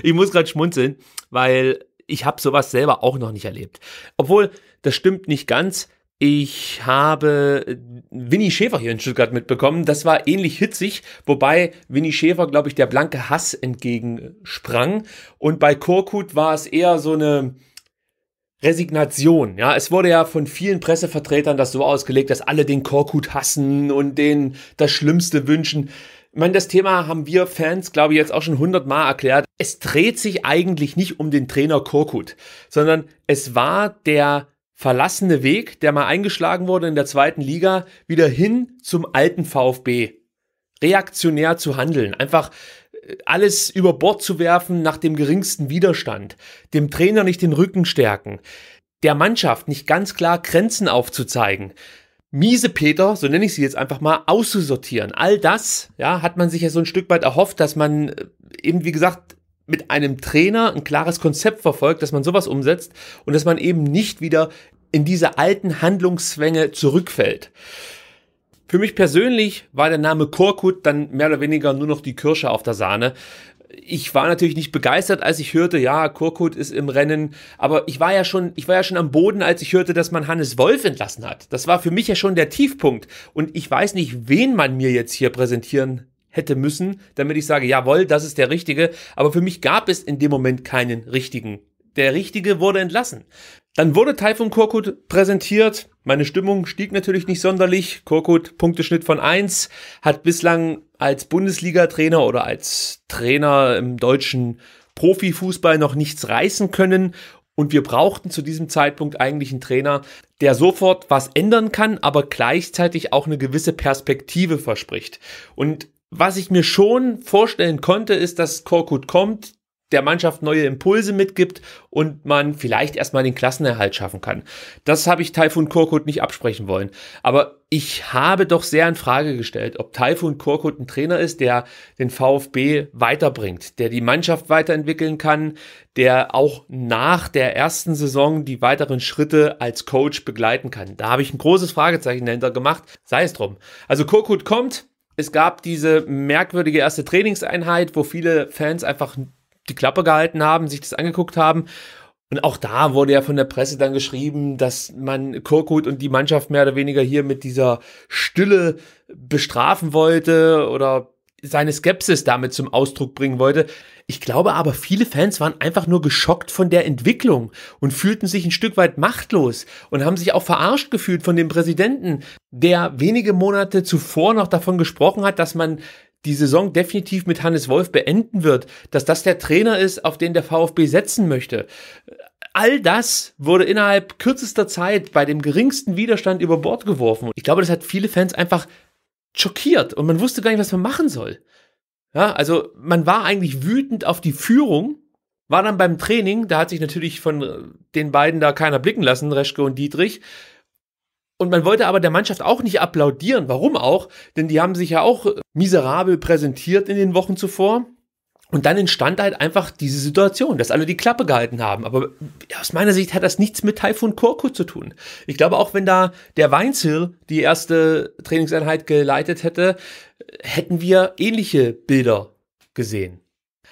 [SPEAKER 1] ich muss gerade schmunzeln, weil ich habe sowas selber auch noch nicht erlebt. Obwohl, das stimmt nicht ganz. Ich habe äh, Winnie Schäfer hier in Stuttgart mitbekommen. Das war ähnlich hitzig, wobei Winnie Schäfer, glaube ich, der blanke Hass entgegensprang. Und bei Korkut war es eher so eine, Resignation, ja. Es wurde ja von vielen Pressevertretern das so ausgelegt, dass alle den Korkut hassen und den das Schlimmste wünschen. Ich meine, das Thema haben wir Fans, glaube ich, jetzt auch schon hundertmal erklärt. Es dreht sich eigentlich nicht um den Trainer Korkut, sondern es war der verlassene Weg, der mal eingeschlagen wurde in der zweiten Liga, wieder hin zum alten VfB. Reaktionär zu handeln, einfach alles über Bord zu werfen nach dem geringsten Widerstand, dem Trainer nicht den Rücken stärken, der Mannschaft nicht ganz klar Grenzen aufzuzeigen, miese Peter, so nenne ich sie jetzt einfach mal, auszusortieren. All das, ja, hat man sich ja so ein Stück weit erhofft, dass man äh, eben, wie gesagt, mit einem Trainer ein klares Konzept verfolgt, dass man sowas umsetzt und dass man eben nicht wieder in diese alten Handlungszwänge zurückfällt. Für mich persönlich war der Name Korkut dann mehr oder weniger nur noch die Kirsche auf der Sahne. Ich war natürlich nicht begeistert, als ich hörte, ja, Korkut ist im Rennen, aber ich war ja schon, ich war ja schon am Boden, als ich hörte, dass man Hannes Wolf entlassen hat. Das war für mich ja schon der Tiefpunkt und ich weiß nicht, wen man mir jetzt hier präsentieren hätte müssen, damit ich sage, jawohl, das ist der richtige, aber für mich gab es in dem Moment keinen richtigen. Der richtige wurde entlassen. Dann wurde Taifun Korkut präsentiert, meine Stimmung stieg natürlich nicht sonderlich. Korkut, Punkteschnitt von 1, hat bislang als Bundesliga-Trainer oder als Trainer im deutschen Profifußball noch nichts reißen können. Und wir brauchten zu diesem Zeitpunkt eigentlich einen Trainer, der sofort was ändern kann, aber gleichzeitig auch eine gewisse Perspektive verspricht. Und was ich mir schon vorstellen konnte, ist, dass Korkut kommt, der Mannschaft neue Impulse mitgibt und man vielleicht erstmal den Klassenerhalt schaffen kann. Das habe ich Taifun Korkut nicht absprechen wollen. Aber ich habe doch sehr in Frage gestellt, ob Taifun Korkut ein Trainer ist, der den VfB weiterbringt, der die Mannschaft weiterentwickeln kann, der auch nach der ersten Saison die weiteren Schritte als Coach begleiten kann. Da habe ich ein großes Fragezeichen dahinter gemacht. Sei es drum. Also Korkut kommt, es gab diese merkwürdige erste Trainingseinheit, wo viele Fans einfach die Klappe gehalten haben, sich das angeguckt haben. Und auch da wurde ja von der Presse dann geschrieben, dass man Kurkut und die Mannschaft mehr oder weniger hier mit dieser Stille bestrafen wollte oder seine Skepsis damit zum Ausdruck bringen wollte. Ich glaube aber, viele Fans waren einfach nur geschockt von der Entwicklung und fühlten sich ein Stück weit machtlos und haben sich auch verarscht gefühlt von dem Präsidenten, der wenige Monate zuvor noch davon gesprochen hat, dass man die Saison definitiv mit Hannes Wolf beenden wird, dass das der Trainer ist, auf den der VfB setzen möchte. All das wurde innerhalb kürzester Zeit bei dem geringsten Widerstand über Bord geworfen. Ich glaube, das hat viele Fans einfach schockiert und man wusste gar nicht, was man machen soll. Ja, also man war eigentlich wütend auf die Führung, war dann beim Training, da hat sich natürlich von äh, den beiden da keiner blicken lassen, Reschke und Dietrich, und man wollte aber der Mannschaft auch nicht applaudieren. Warum auch? Denn die haben sich ja auch äh, miserabel präsentiert in den Wochen zuvor. Und dann entstand halt einfach diese Situation, dass alle die Klappe gehalten haben. Aber äh, aus meiner Sicht hat das nichts mit Taifun Korkut zu tun. Ich glaube, auch wenn da der Weinzel die erste Trainingseinheit geleitet hätte, äh, hätten wir ähnliche Bilder gesehen.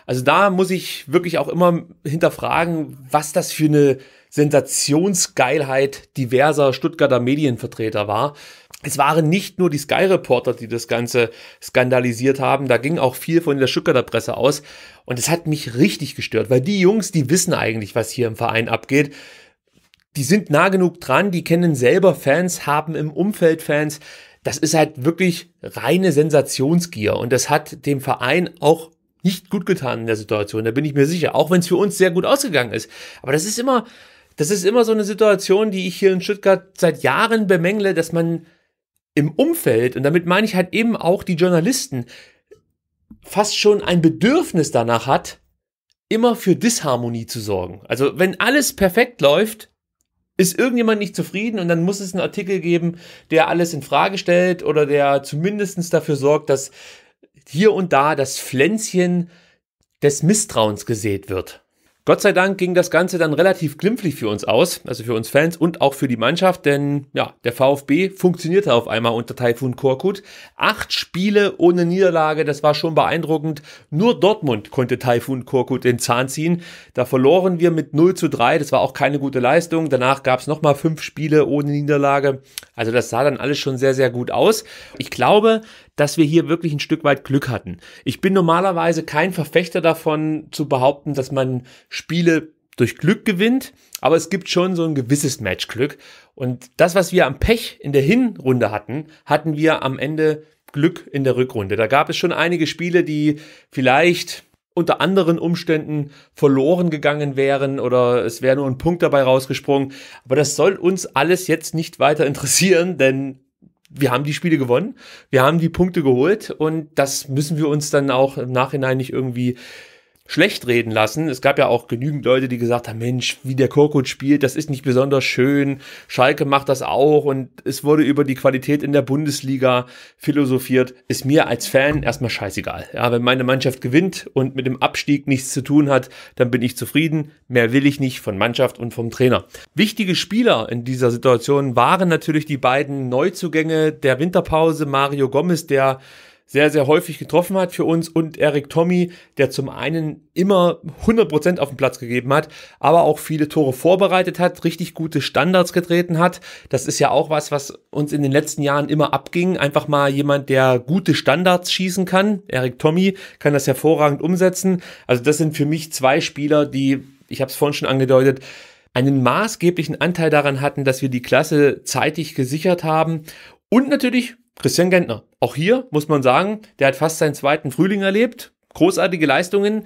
[SPEAKER 1] Also da muss ich wirklich auch immer hinterfragen, was das für eine Sensationsgeilheit diverser Stuttgarter Medienvertreter war. Es waren nicht nur die Sky-Reporter, die das Ganze skandalisiert haben, da ging auch viel von der Stuttgarter Presse aus. Und es hat mich richtig gestört, weil die Jungs, die wissen eigentlich, was hier im Verein abgeht. Die sind nah genug dran, die kennen selber Fans, haben im Umfeld Fans. Das ist halt wirklich reine Sensationsgier und das hat dem Verein auch nicht gut getan in der Situation, da bin ich mir sicher, auch wenn es für uns sehr gut ausgegangen ist. Aber das ist immer, das ist immer so eine Situation, die ich hier in Stuttgart seit Jahren bemängle, dass man im Umfeld, und damit meine ich halt eben auch die Journalisten, fast schon ein Bedürfnis danach hat, immer für Disharmonie zu sorgen. Also wenn alles perfekt läuft, ist irgendjemand nicht zufrieden und dann muss es einen Artikel geben, der alles in Frage stellt oder der zumindest dafür sorgt, dass hier und da das Pflänzchen des Misstrauens gesät wird. Gott sei Dank ging das Ganze dann relativ glimpflich für uns aus, also für uns Fans und auch für die Mannschaft, denn ja, der VfB funktionierte auf einmal unter Taifun Korkut. Acht Spiele ohne Niederlage, das war schon beeindruckend. Nur Dortmund konnte Taifun Korkut den Zahn ziehen. Da verloren wir mit 0 zu 3, das war auch keine gute Leistung. Danach gab es nochmal fünf Spiele ohne Niederlage. Also das sah dann alles schon sehr, sehr gut aus. Ich glaube, dass wir hier wirklich ein Stück weit Glück hatten. Ich bin normalerweise kein Verfechter davon zu behaupten, dass man Spiele durch Glück gewinnt, aber es gibt schon so ein gewisses Matchglück. Und das, was wir am Pech in der Hinrunde hatten, hatten wir am Ende Glück in der Rückrunde. Da gab es schon einige Spiele, die vielleicht unter anderen Umständen verloren gegangen wären oder es wäre nur ein Punkt dabei rausgesprungen. Aber das soll uns alles jetzt nicht weiter interessieren, denn wir haben die Spiele gewonnen, wir haben die Punkte geholt und das müssen wir uns dann auch im Nachhinein nicht irgendwie schlecht reden lassen. Es gab ja auch genügend Leute, die gesagt haben, Mensch, wie der Korkut spielt, das ist nicht besonders schön. Schalke macht das auch und es wurde über die Qualität in der Bundesliga philosophiert. Ist mir als Fan erstmal scheißegal. Ja, wenn meine Mannschaft gewinnt und mit dem Abstieg nichts zu tun hat, dann bin ich zufrieden. Mehr will ich nicht von Mannschaft und vom Trainer. Wichtige Spieler in dieser Situation waren natürlich die beiden Neuzugänge der Winterpause, Mario Gomez, der sehr, sehr häufig getroffen hat für uns und Eric Tommy, der zum einen immer 100% auf den Platz gegeben hat, aber auch viele Tore vorbereitet hat, richtig gute Standards getreten hat. Das ist ja auch was, was uns in den letzten Jahren immer abging. Einfach mal jemand, der gute Standards schießen kann. Eric Tommy kann das hervorragend umsetzen. Also das sind für mich zwei Spieler, die, ich habe es vorhin schon angedeutet, einen maßgeblichen Anteil daran hatten, dass wir die Klasse zeitig gesichert haben und natürlich Christian Gentner. Auch hier muss man sagen, der hat fast seinen zweiten Frühling erlebt. Großartige Leistungen.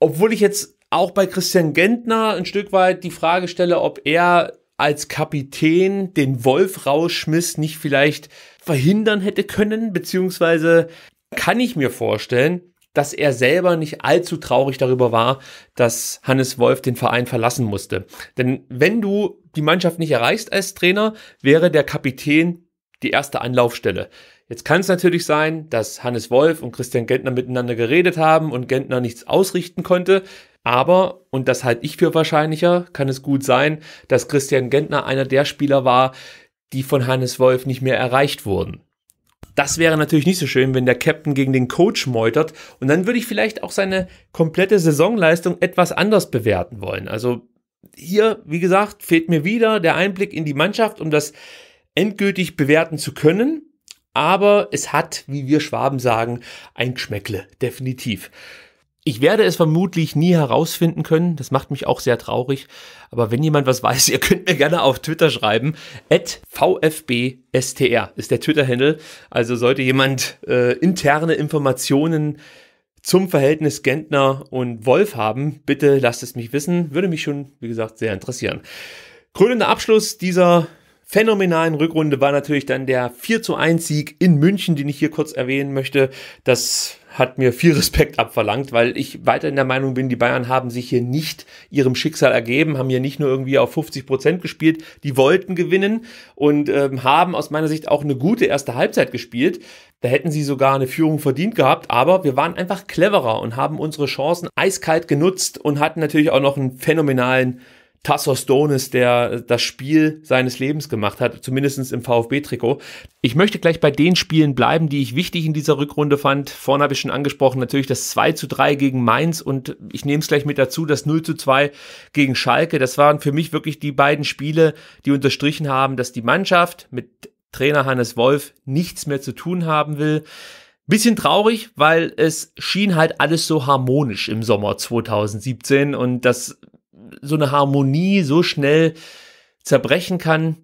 [SPEAKER 1] Obwohl ich jetzt auch bei Christian Gentner ein Stück weit die Frage stelle, ob er als Kapitän den Wolf-Rausschmiss nicht vielleicht verhindern hätte können, beziehungsweise kann ich mir vorstellen, dass er selber nicht allzu traurig darüber war, dass Hannes Wolf den Verein verlassen musste. Denn wenn du die Mannschaft nicht erreichst als Trainer, wäre der Kapitän die erste Anlaufstelle. Jetzt kann es natürlich sein, dass Hannes Wolf und Christian Gentner miteinander geredet haben und Gentner nichts ausrichten konnte. Aber, und das halte ich für wahrscheinlicher, kann es gut sein, dass Christian Gentner einer der Spieler war, die von Hannes Wolf nicht mehr erreicht wurden. Das wäre natürlich nicht so schön, wenn der Captain gegen den Coach meutert. Und dann würde ich vielleicht auch seine komplette Saisonleistung etwas anders bewerten wollen. Also hier, wie gesagt, fehlt mir wieder der Einblick in die Mannschaft, um das endgültig bewerten zu können. Aber es hat, wie wir Schwaben sagen, ein Geschmäckle, definitiv. Ich werde es vermutlich nie herausfinden können. Das macht mich auch sehr traurig. Aber wenn jemand was weiß, ihr könnt mir gerne auf Twitter schreiben. At VfBSTR ist der Twitter-Handle. Also sollte jemand äh, interne Informationen zum Verhältnis Gentner und Wolf haben, bitte lasst es mich wissen. Würde mich schon, wie gesagt, sehr interessieren. Krönender Abschluss dieser phänomenalen Rückrunde war natürlich dann der 4 zu 1 Sieg in München, den ich hier kurz erwähnen möchte. Das hat mir viel Respekt abverlangt, weil ich weiterhin der Meinung bin, die Bayern haben sich hier nicht ihrem Schicksal ergeben, haben hier nicht nur irgendwie auf 50 Prozent gespielt, die wollten gewinnen und ähm, haben aus meiner Sicht auch eine gute erste Halbzeit gespielt. Da hätten sie sogar eine Führung verdient gehabt, aber wir waren einfach cleverer und haben unsere Chancen eiskalt genutzt und hatten natürlich auch noch einen phänomenalen Tassos Donis, der das Spiel seines Lebens gemacht hat, zumindest im VfB-Trikot. Ich möchte gleich bei den Spielen bleiben, die ich wichtig in dieser Rückrunde fand. Vorne habe ich schon angesprochen, natürlich das 2 zu 3 gegen Mainz und ich nehme es gleich mit dazu, das 0 zu 2 gegen Schalke. Das waren für mich wirklich die beiden Spiele, die unterstrichen haben, dass die Mannschaft mit Trainer Hannes Wolf nichts mehr zu tun haben will. Bisschen traurig, weil es schien halt alles so harmonisch im Sommer 2017 und das so eine Harmonie so schnell zerbrechen kann,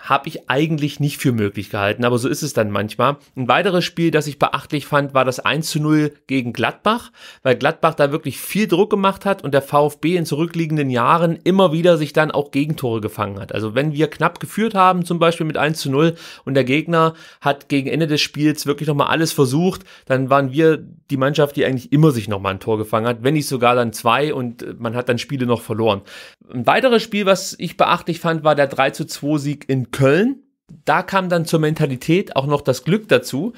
[SPEAKER 1] habe ich eigentlich nicht für möglich gehalten, aber so ist es dann manchmal. Ein weiteres Spiel, das ich beachtlich fand, war das 1 zu 0 gegen Gladbach, weil Gladbach da wirklich viel Druck gemacht hat und der VfB in zurückliegenden Jahren immer wieder sich dann auch Gegentore gefangen hat. Also wenn wir knapp geführt haben, zum Beispiel mit 1 zu 0 und der Gegner hat gegen Ende des Spiels wirklich nochmal alles versucht, dann waren wir die Mannschaft, die eigentlich immer sich nochmal ein Tor gefangen hat, wenn nicht sogar dann zwei und äh, man hat dann Spiele noch verloren. Ein weiteres Spiel, was ich beachtlich fand, war der 3 zu 2 Sieg in in Köln. Da kam dann zur Mentalität auch noch das Glück dazu.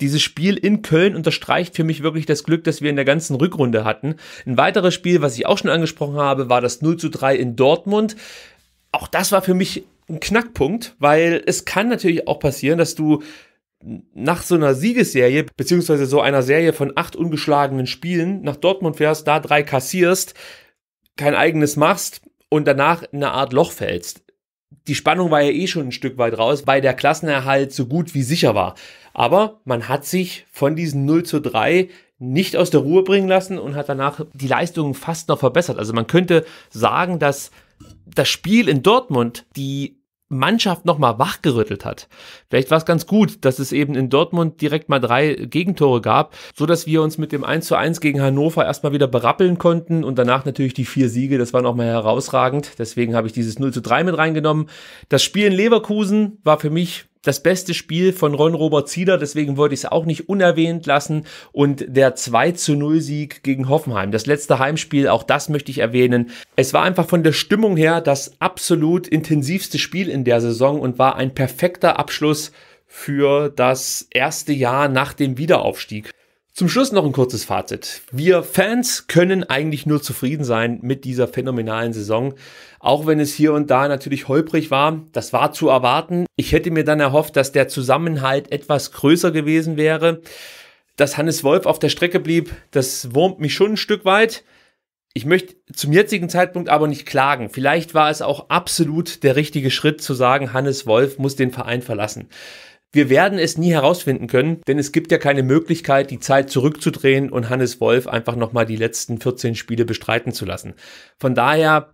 [SPEAKER 1] Dieses Spiel in Köln unterstreicht für mich wirklich das Glück, das wir in der ganzen Rückrunde hatten. Ein weiteres Spiel, was ich auch schon angesprochen habe, war das 0 zu 3 in Dortmund. Auch das war für mich ein Knackpunkt, weil es kann natürlich auch passieren, dass du nach so einer Siegesserie, beziehungsweise so einer Serie von acht ungeschlagenen Spielen nach Dortmund fährst, da drei kassierst, kein eigenes machst und danach in eine Art Loch fällst die Spannung war ja eh schon ein Stück weit raus, weil der Klassenerhalt so gut wie sicher war. Aber man hat sich von diesen 0 zu 3 nicht aus der Ruhe bringen lassen und hat danach die Leistungen fast noch verbessert. Also man könnte sagen, dass das Spiel in Dortmund die Mannschaft nochmal wachgerüttelt hat. Vielleicht war es ganz gut, dass es eben in Dortmund direkt mal drei Gegentore gab, so wir uns mit dem 1 zu 1 gegen Hannover erstmal wieder berappeln konnten und danach natürlich die vier Siege, das war nochmal herausragend. Deswegen habe ich dieses 0 zu 3 mit reingenommen. Das Spiel in Leverkusen war für mich das beste Spiel von Ron Robert Zieder, deswegen wollte ich es auch nicht unerwähnt lassen. Und der 2 zu 0 Sieg gegen Hoffenheim, das letzte Heimspiel, auch das möchte ich erwähnen. Es war einfach von der Stimmung her das absolut intensivste Spiel in der Saison und war ein perfekter Abschluss für das erste Jahr nach dem Wiederaufstieg. Zum Schluss noch ein kurzes Fazit. Wir Fans können eigentlich nur zufrieden sein mit dieser phänomenalen Saison, auch wenn es hier und da natürlich holprig war. Das war zu erwarten. Ich hätte mir dann erhofft, dass der Zusammenhalt etwas größer gewesen wäre. Dass Hannes Wolf auf der Strecke blieb, das wurmt mich schon ein Stück weit. Ich möchte zum jetzigen Zeitpunkt aber nicht klagen. Vielleicht war es auch absolut der richtige Schritt zu sagen, Hannes Wolf muss den Verein verlassen. Wir werden es nie herausfinden können, denn es gibt ja keine Möglichkeit, die Zeit zurückzudrehen und Hannes Wolf einfach nochmal die letzten 14 Spiele bestreiten zu lassen. Von daher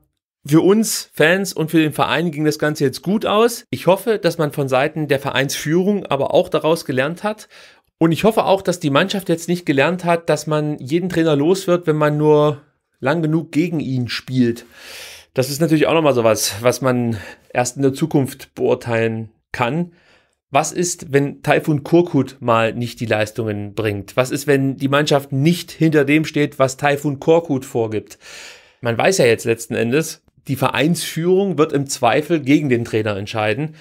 [SPEAKER 1] für uns Fans und für den Verein ging das Ganze jetzt gut aus. Ich hoffe, dass man von Seiten der Vereinsführung aber auch daraus gelernt hat. Und ich hoffe auch, dass die Mannschaft jetzt nicht gelernt hat, dass man jeden Trainer los wird, wenn man nur lang genug gegen ihn spielt. Das ist natürlich auch nochmal sowas, was man erst in der Zukunft beurteilen kann. Was ist, wenn Taifun Korkut mal nicht die Leistungen bringt? Was ist, wenn die Mannschaft nicht hinter dem steht, was Taifun Korkut vorgibt? Man weiß ja jetzt letzten Endes, die Vereinsführung wird im Zweifel gegen den Trainer entscheiden.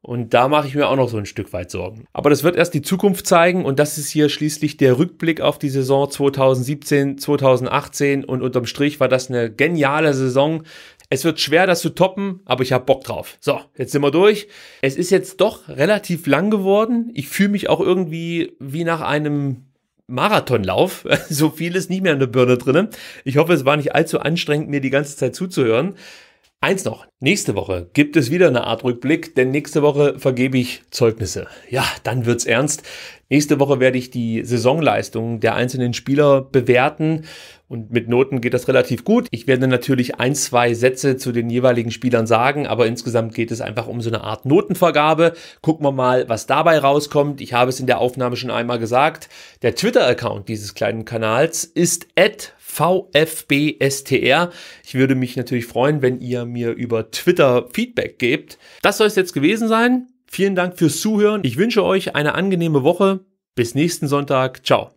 [SPEAKER 1] Und da mache ich mir auch noch so ein Stück weit Sorgen. Aber das wird erst die Zukunft zeigen und das ist hier schließlich der Rückblick auf die Saison 2017, 2018 und unterm Strich war das eine geniale Saison. Es wird schwer, das zu toppen, aber ich habe Bock drauf. So, jetzt sind wir durch. Es ist jetzt doch relativ lang geworden. Ich fühle mich auch irgendwie wie nach einem Marathonlauf. So viel ist nicht mehr in der Birne drin. Ich hoffe, es war nicht allzu anstrengend, mir die ganze Zeit zuzuhören. Eins noch, nächste Woche gibt es wieder eine Art Rückblick, denn nächste Woche vergebe ich Zeugnisse. Ja, dann wird's ernst. Nächste Woche werde ich die Saisonleistungen der einzelnen Spieler bewerten und mit Noten geht das relativ gut. Ich werde natürlich ein, zwei Sätze zu den jeweiligen Spielern sagen, aber insgesamt geht es einfach um so eine Art Notenvergabe. Gucken wir mal, was dabei rauskommt. Ich habe es in der Aufnahme schon einmal gesagt. Der Twitter-Account dieses kleinen Kanals ist at VFBSTR. Ich würde mich natürlich freuen, wenn ihr mir über Twitter Feedback gebt. Das soll es jetzt gewesen sein. Vielen Dank fürs Zuhören. Ich wünsche euch eine angenehme Woche. Bis nächsten Sonntag. Ciao.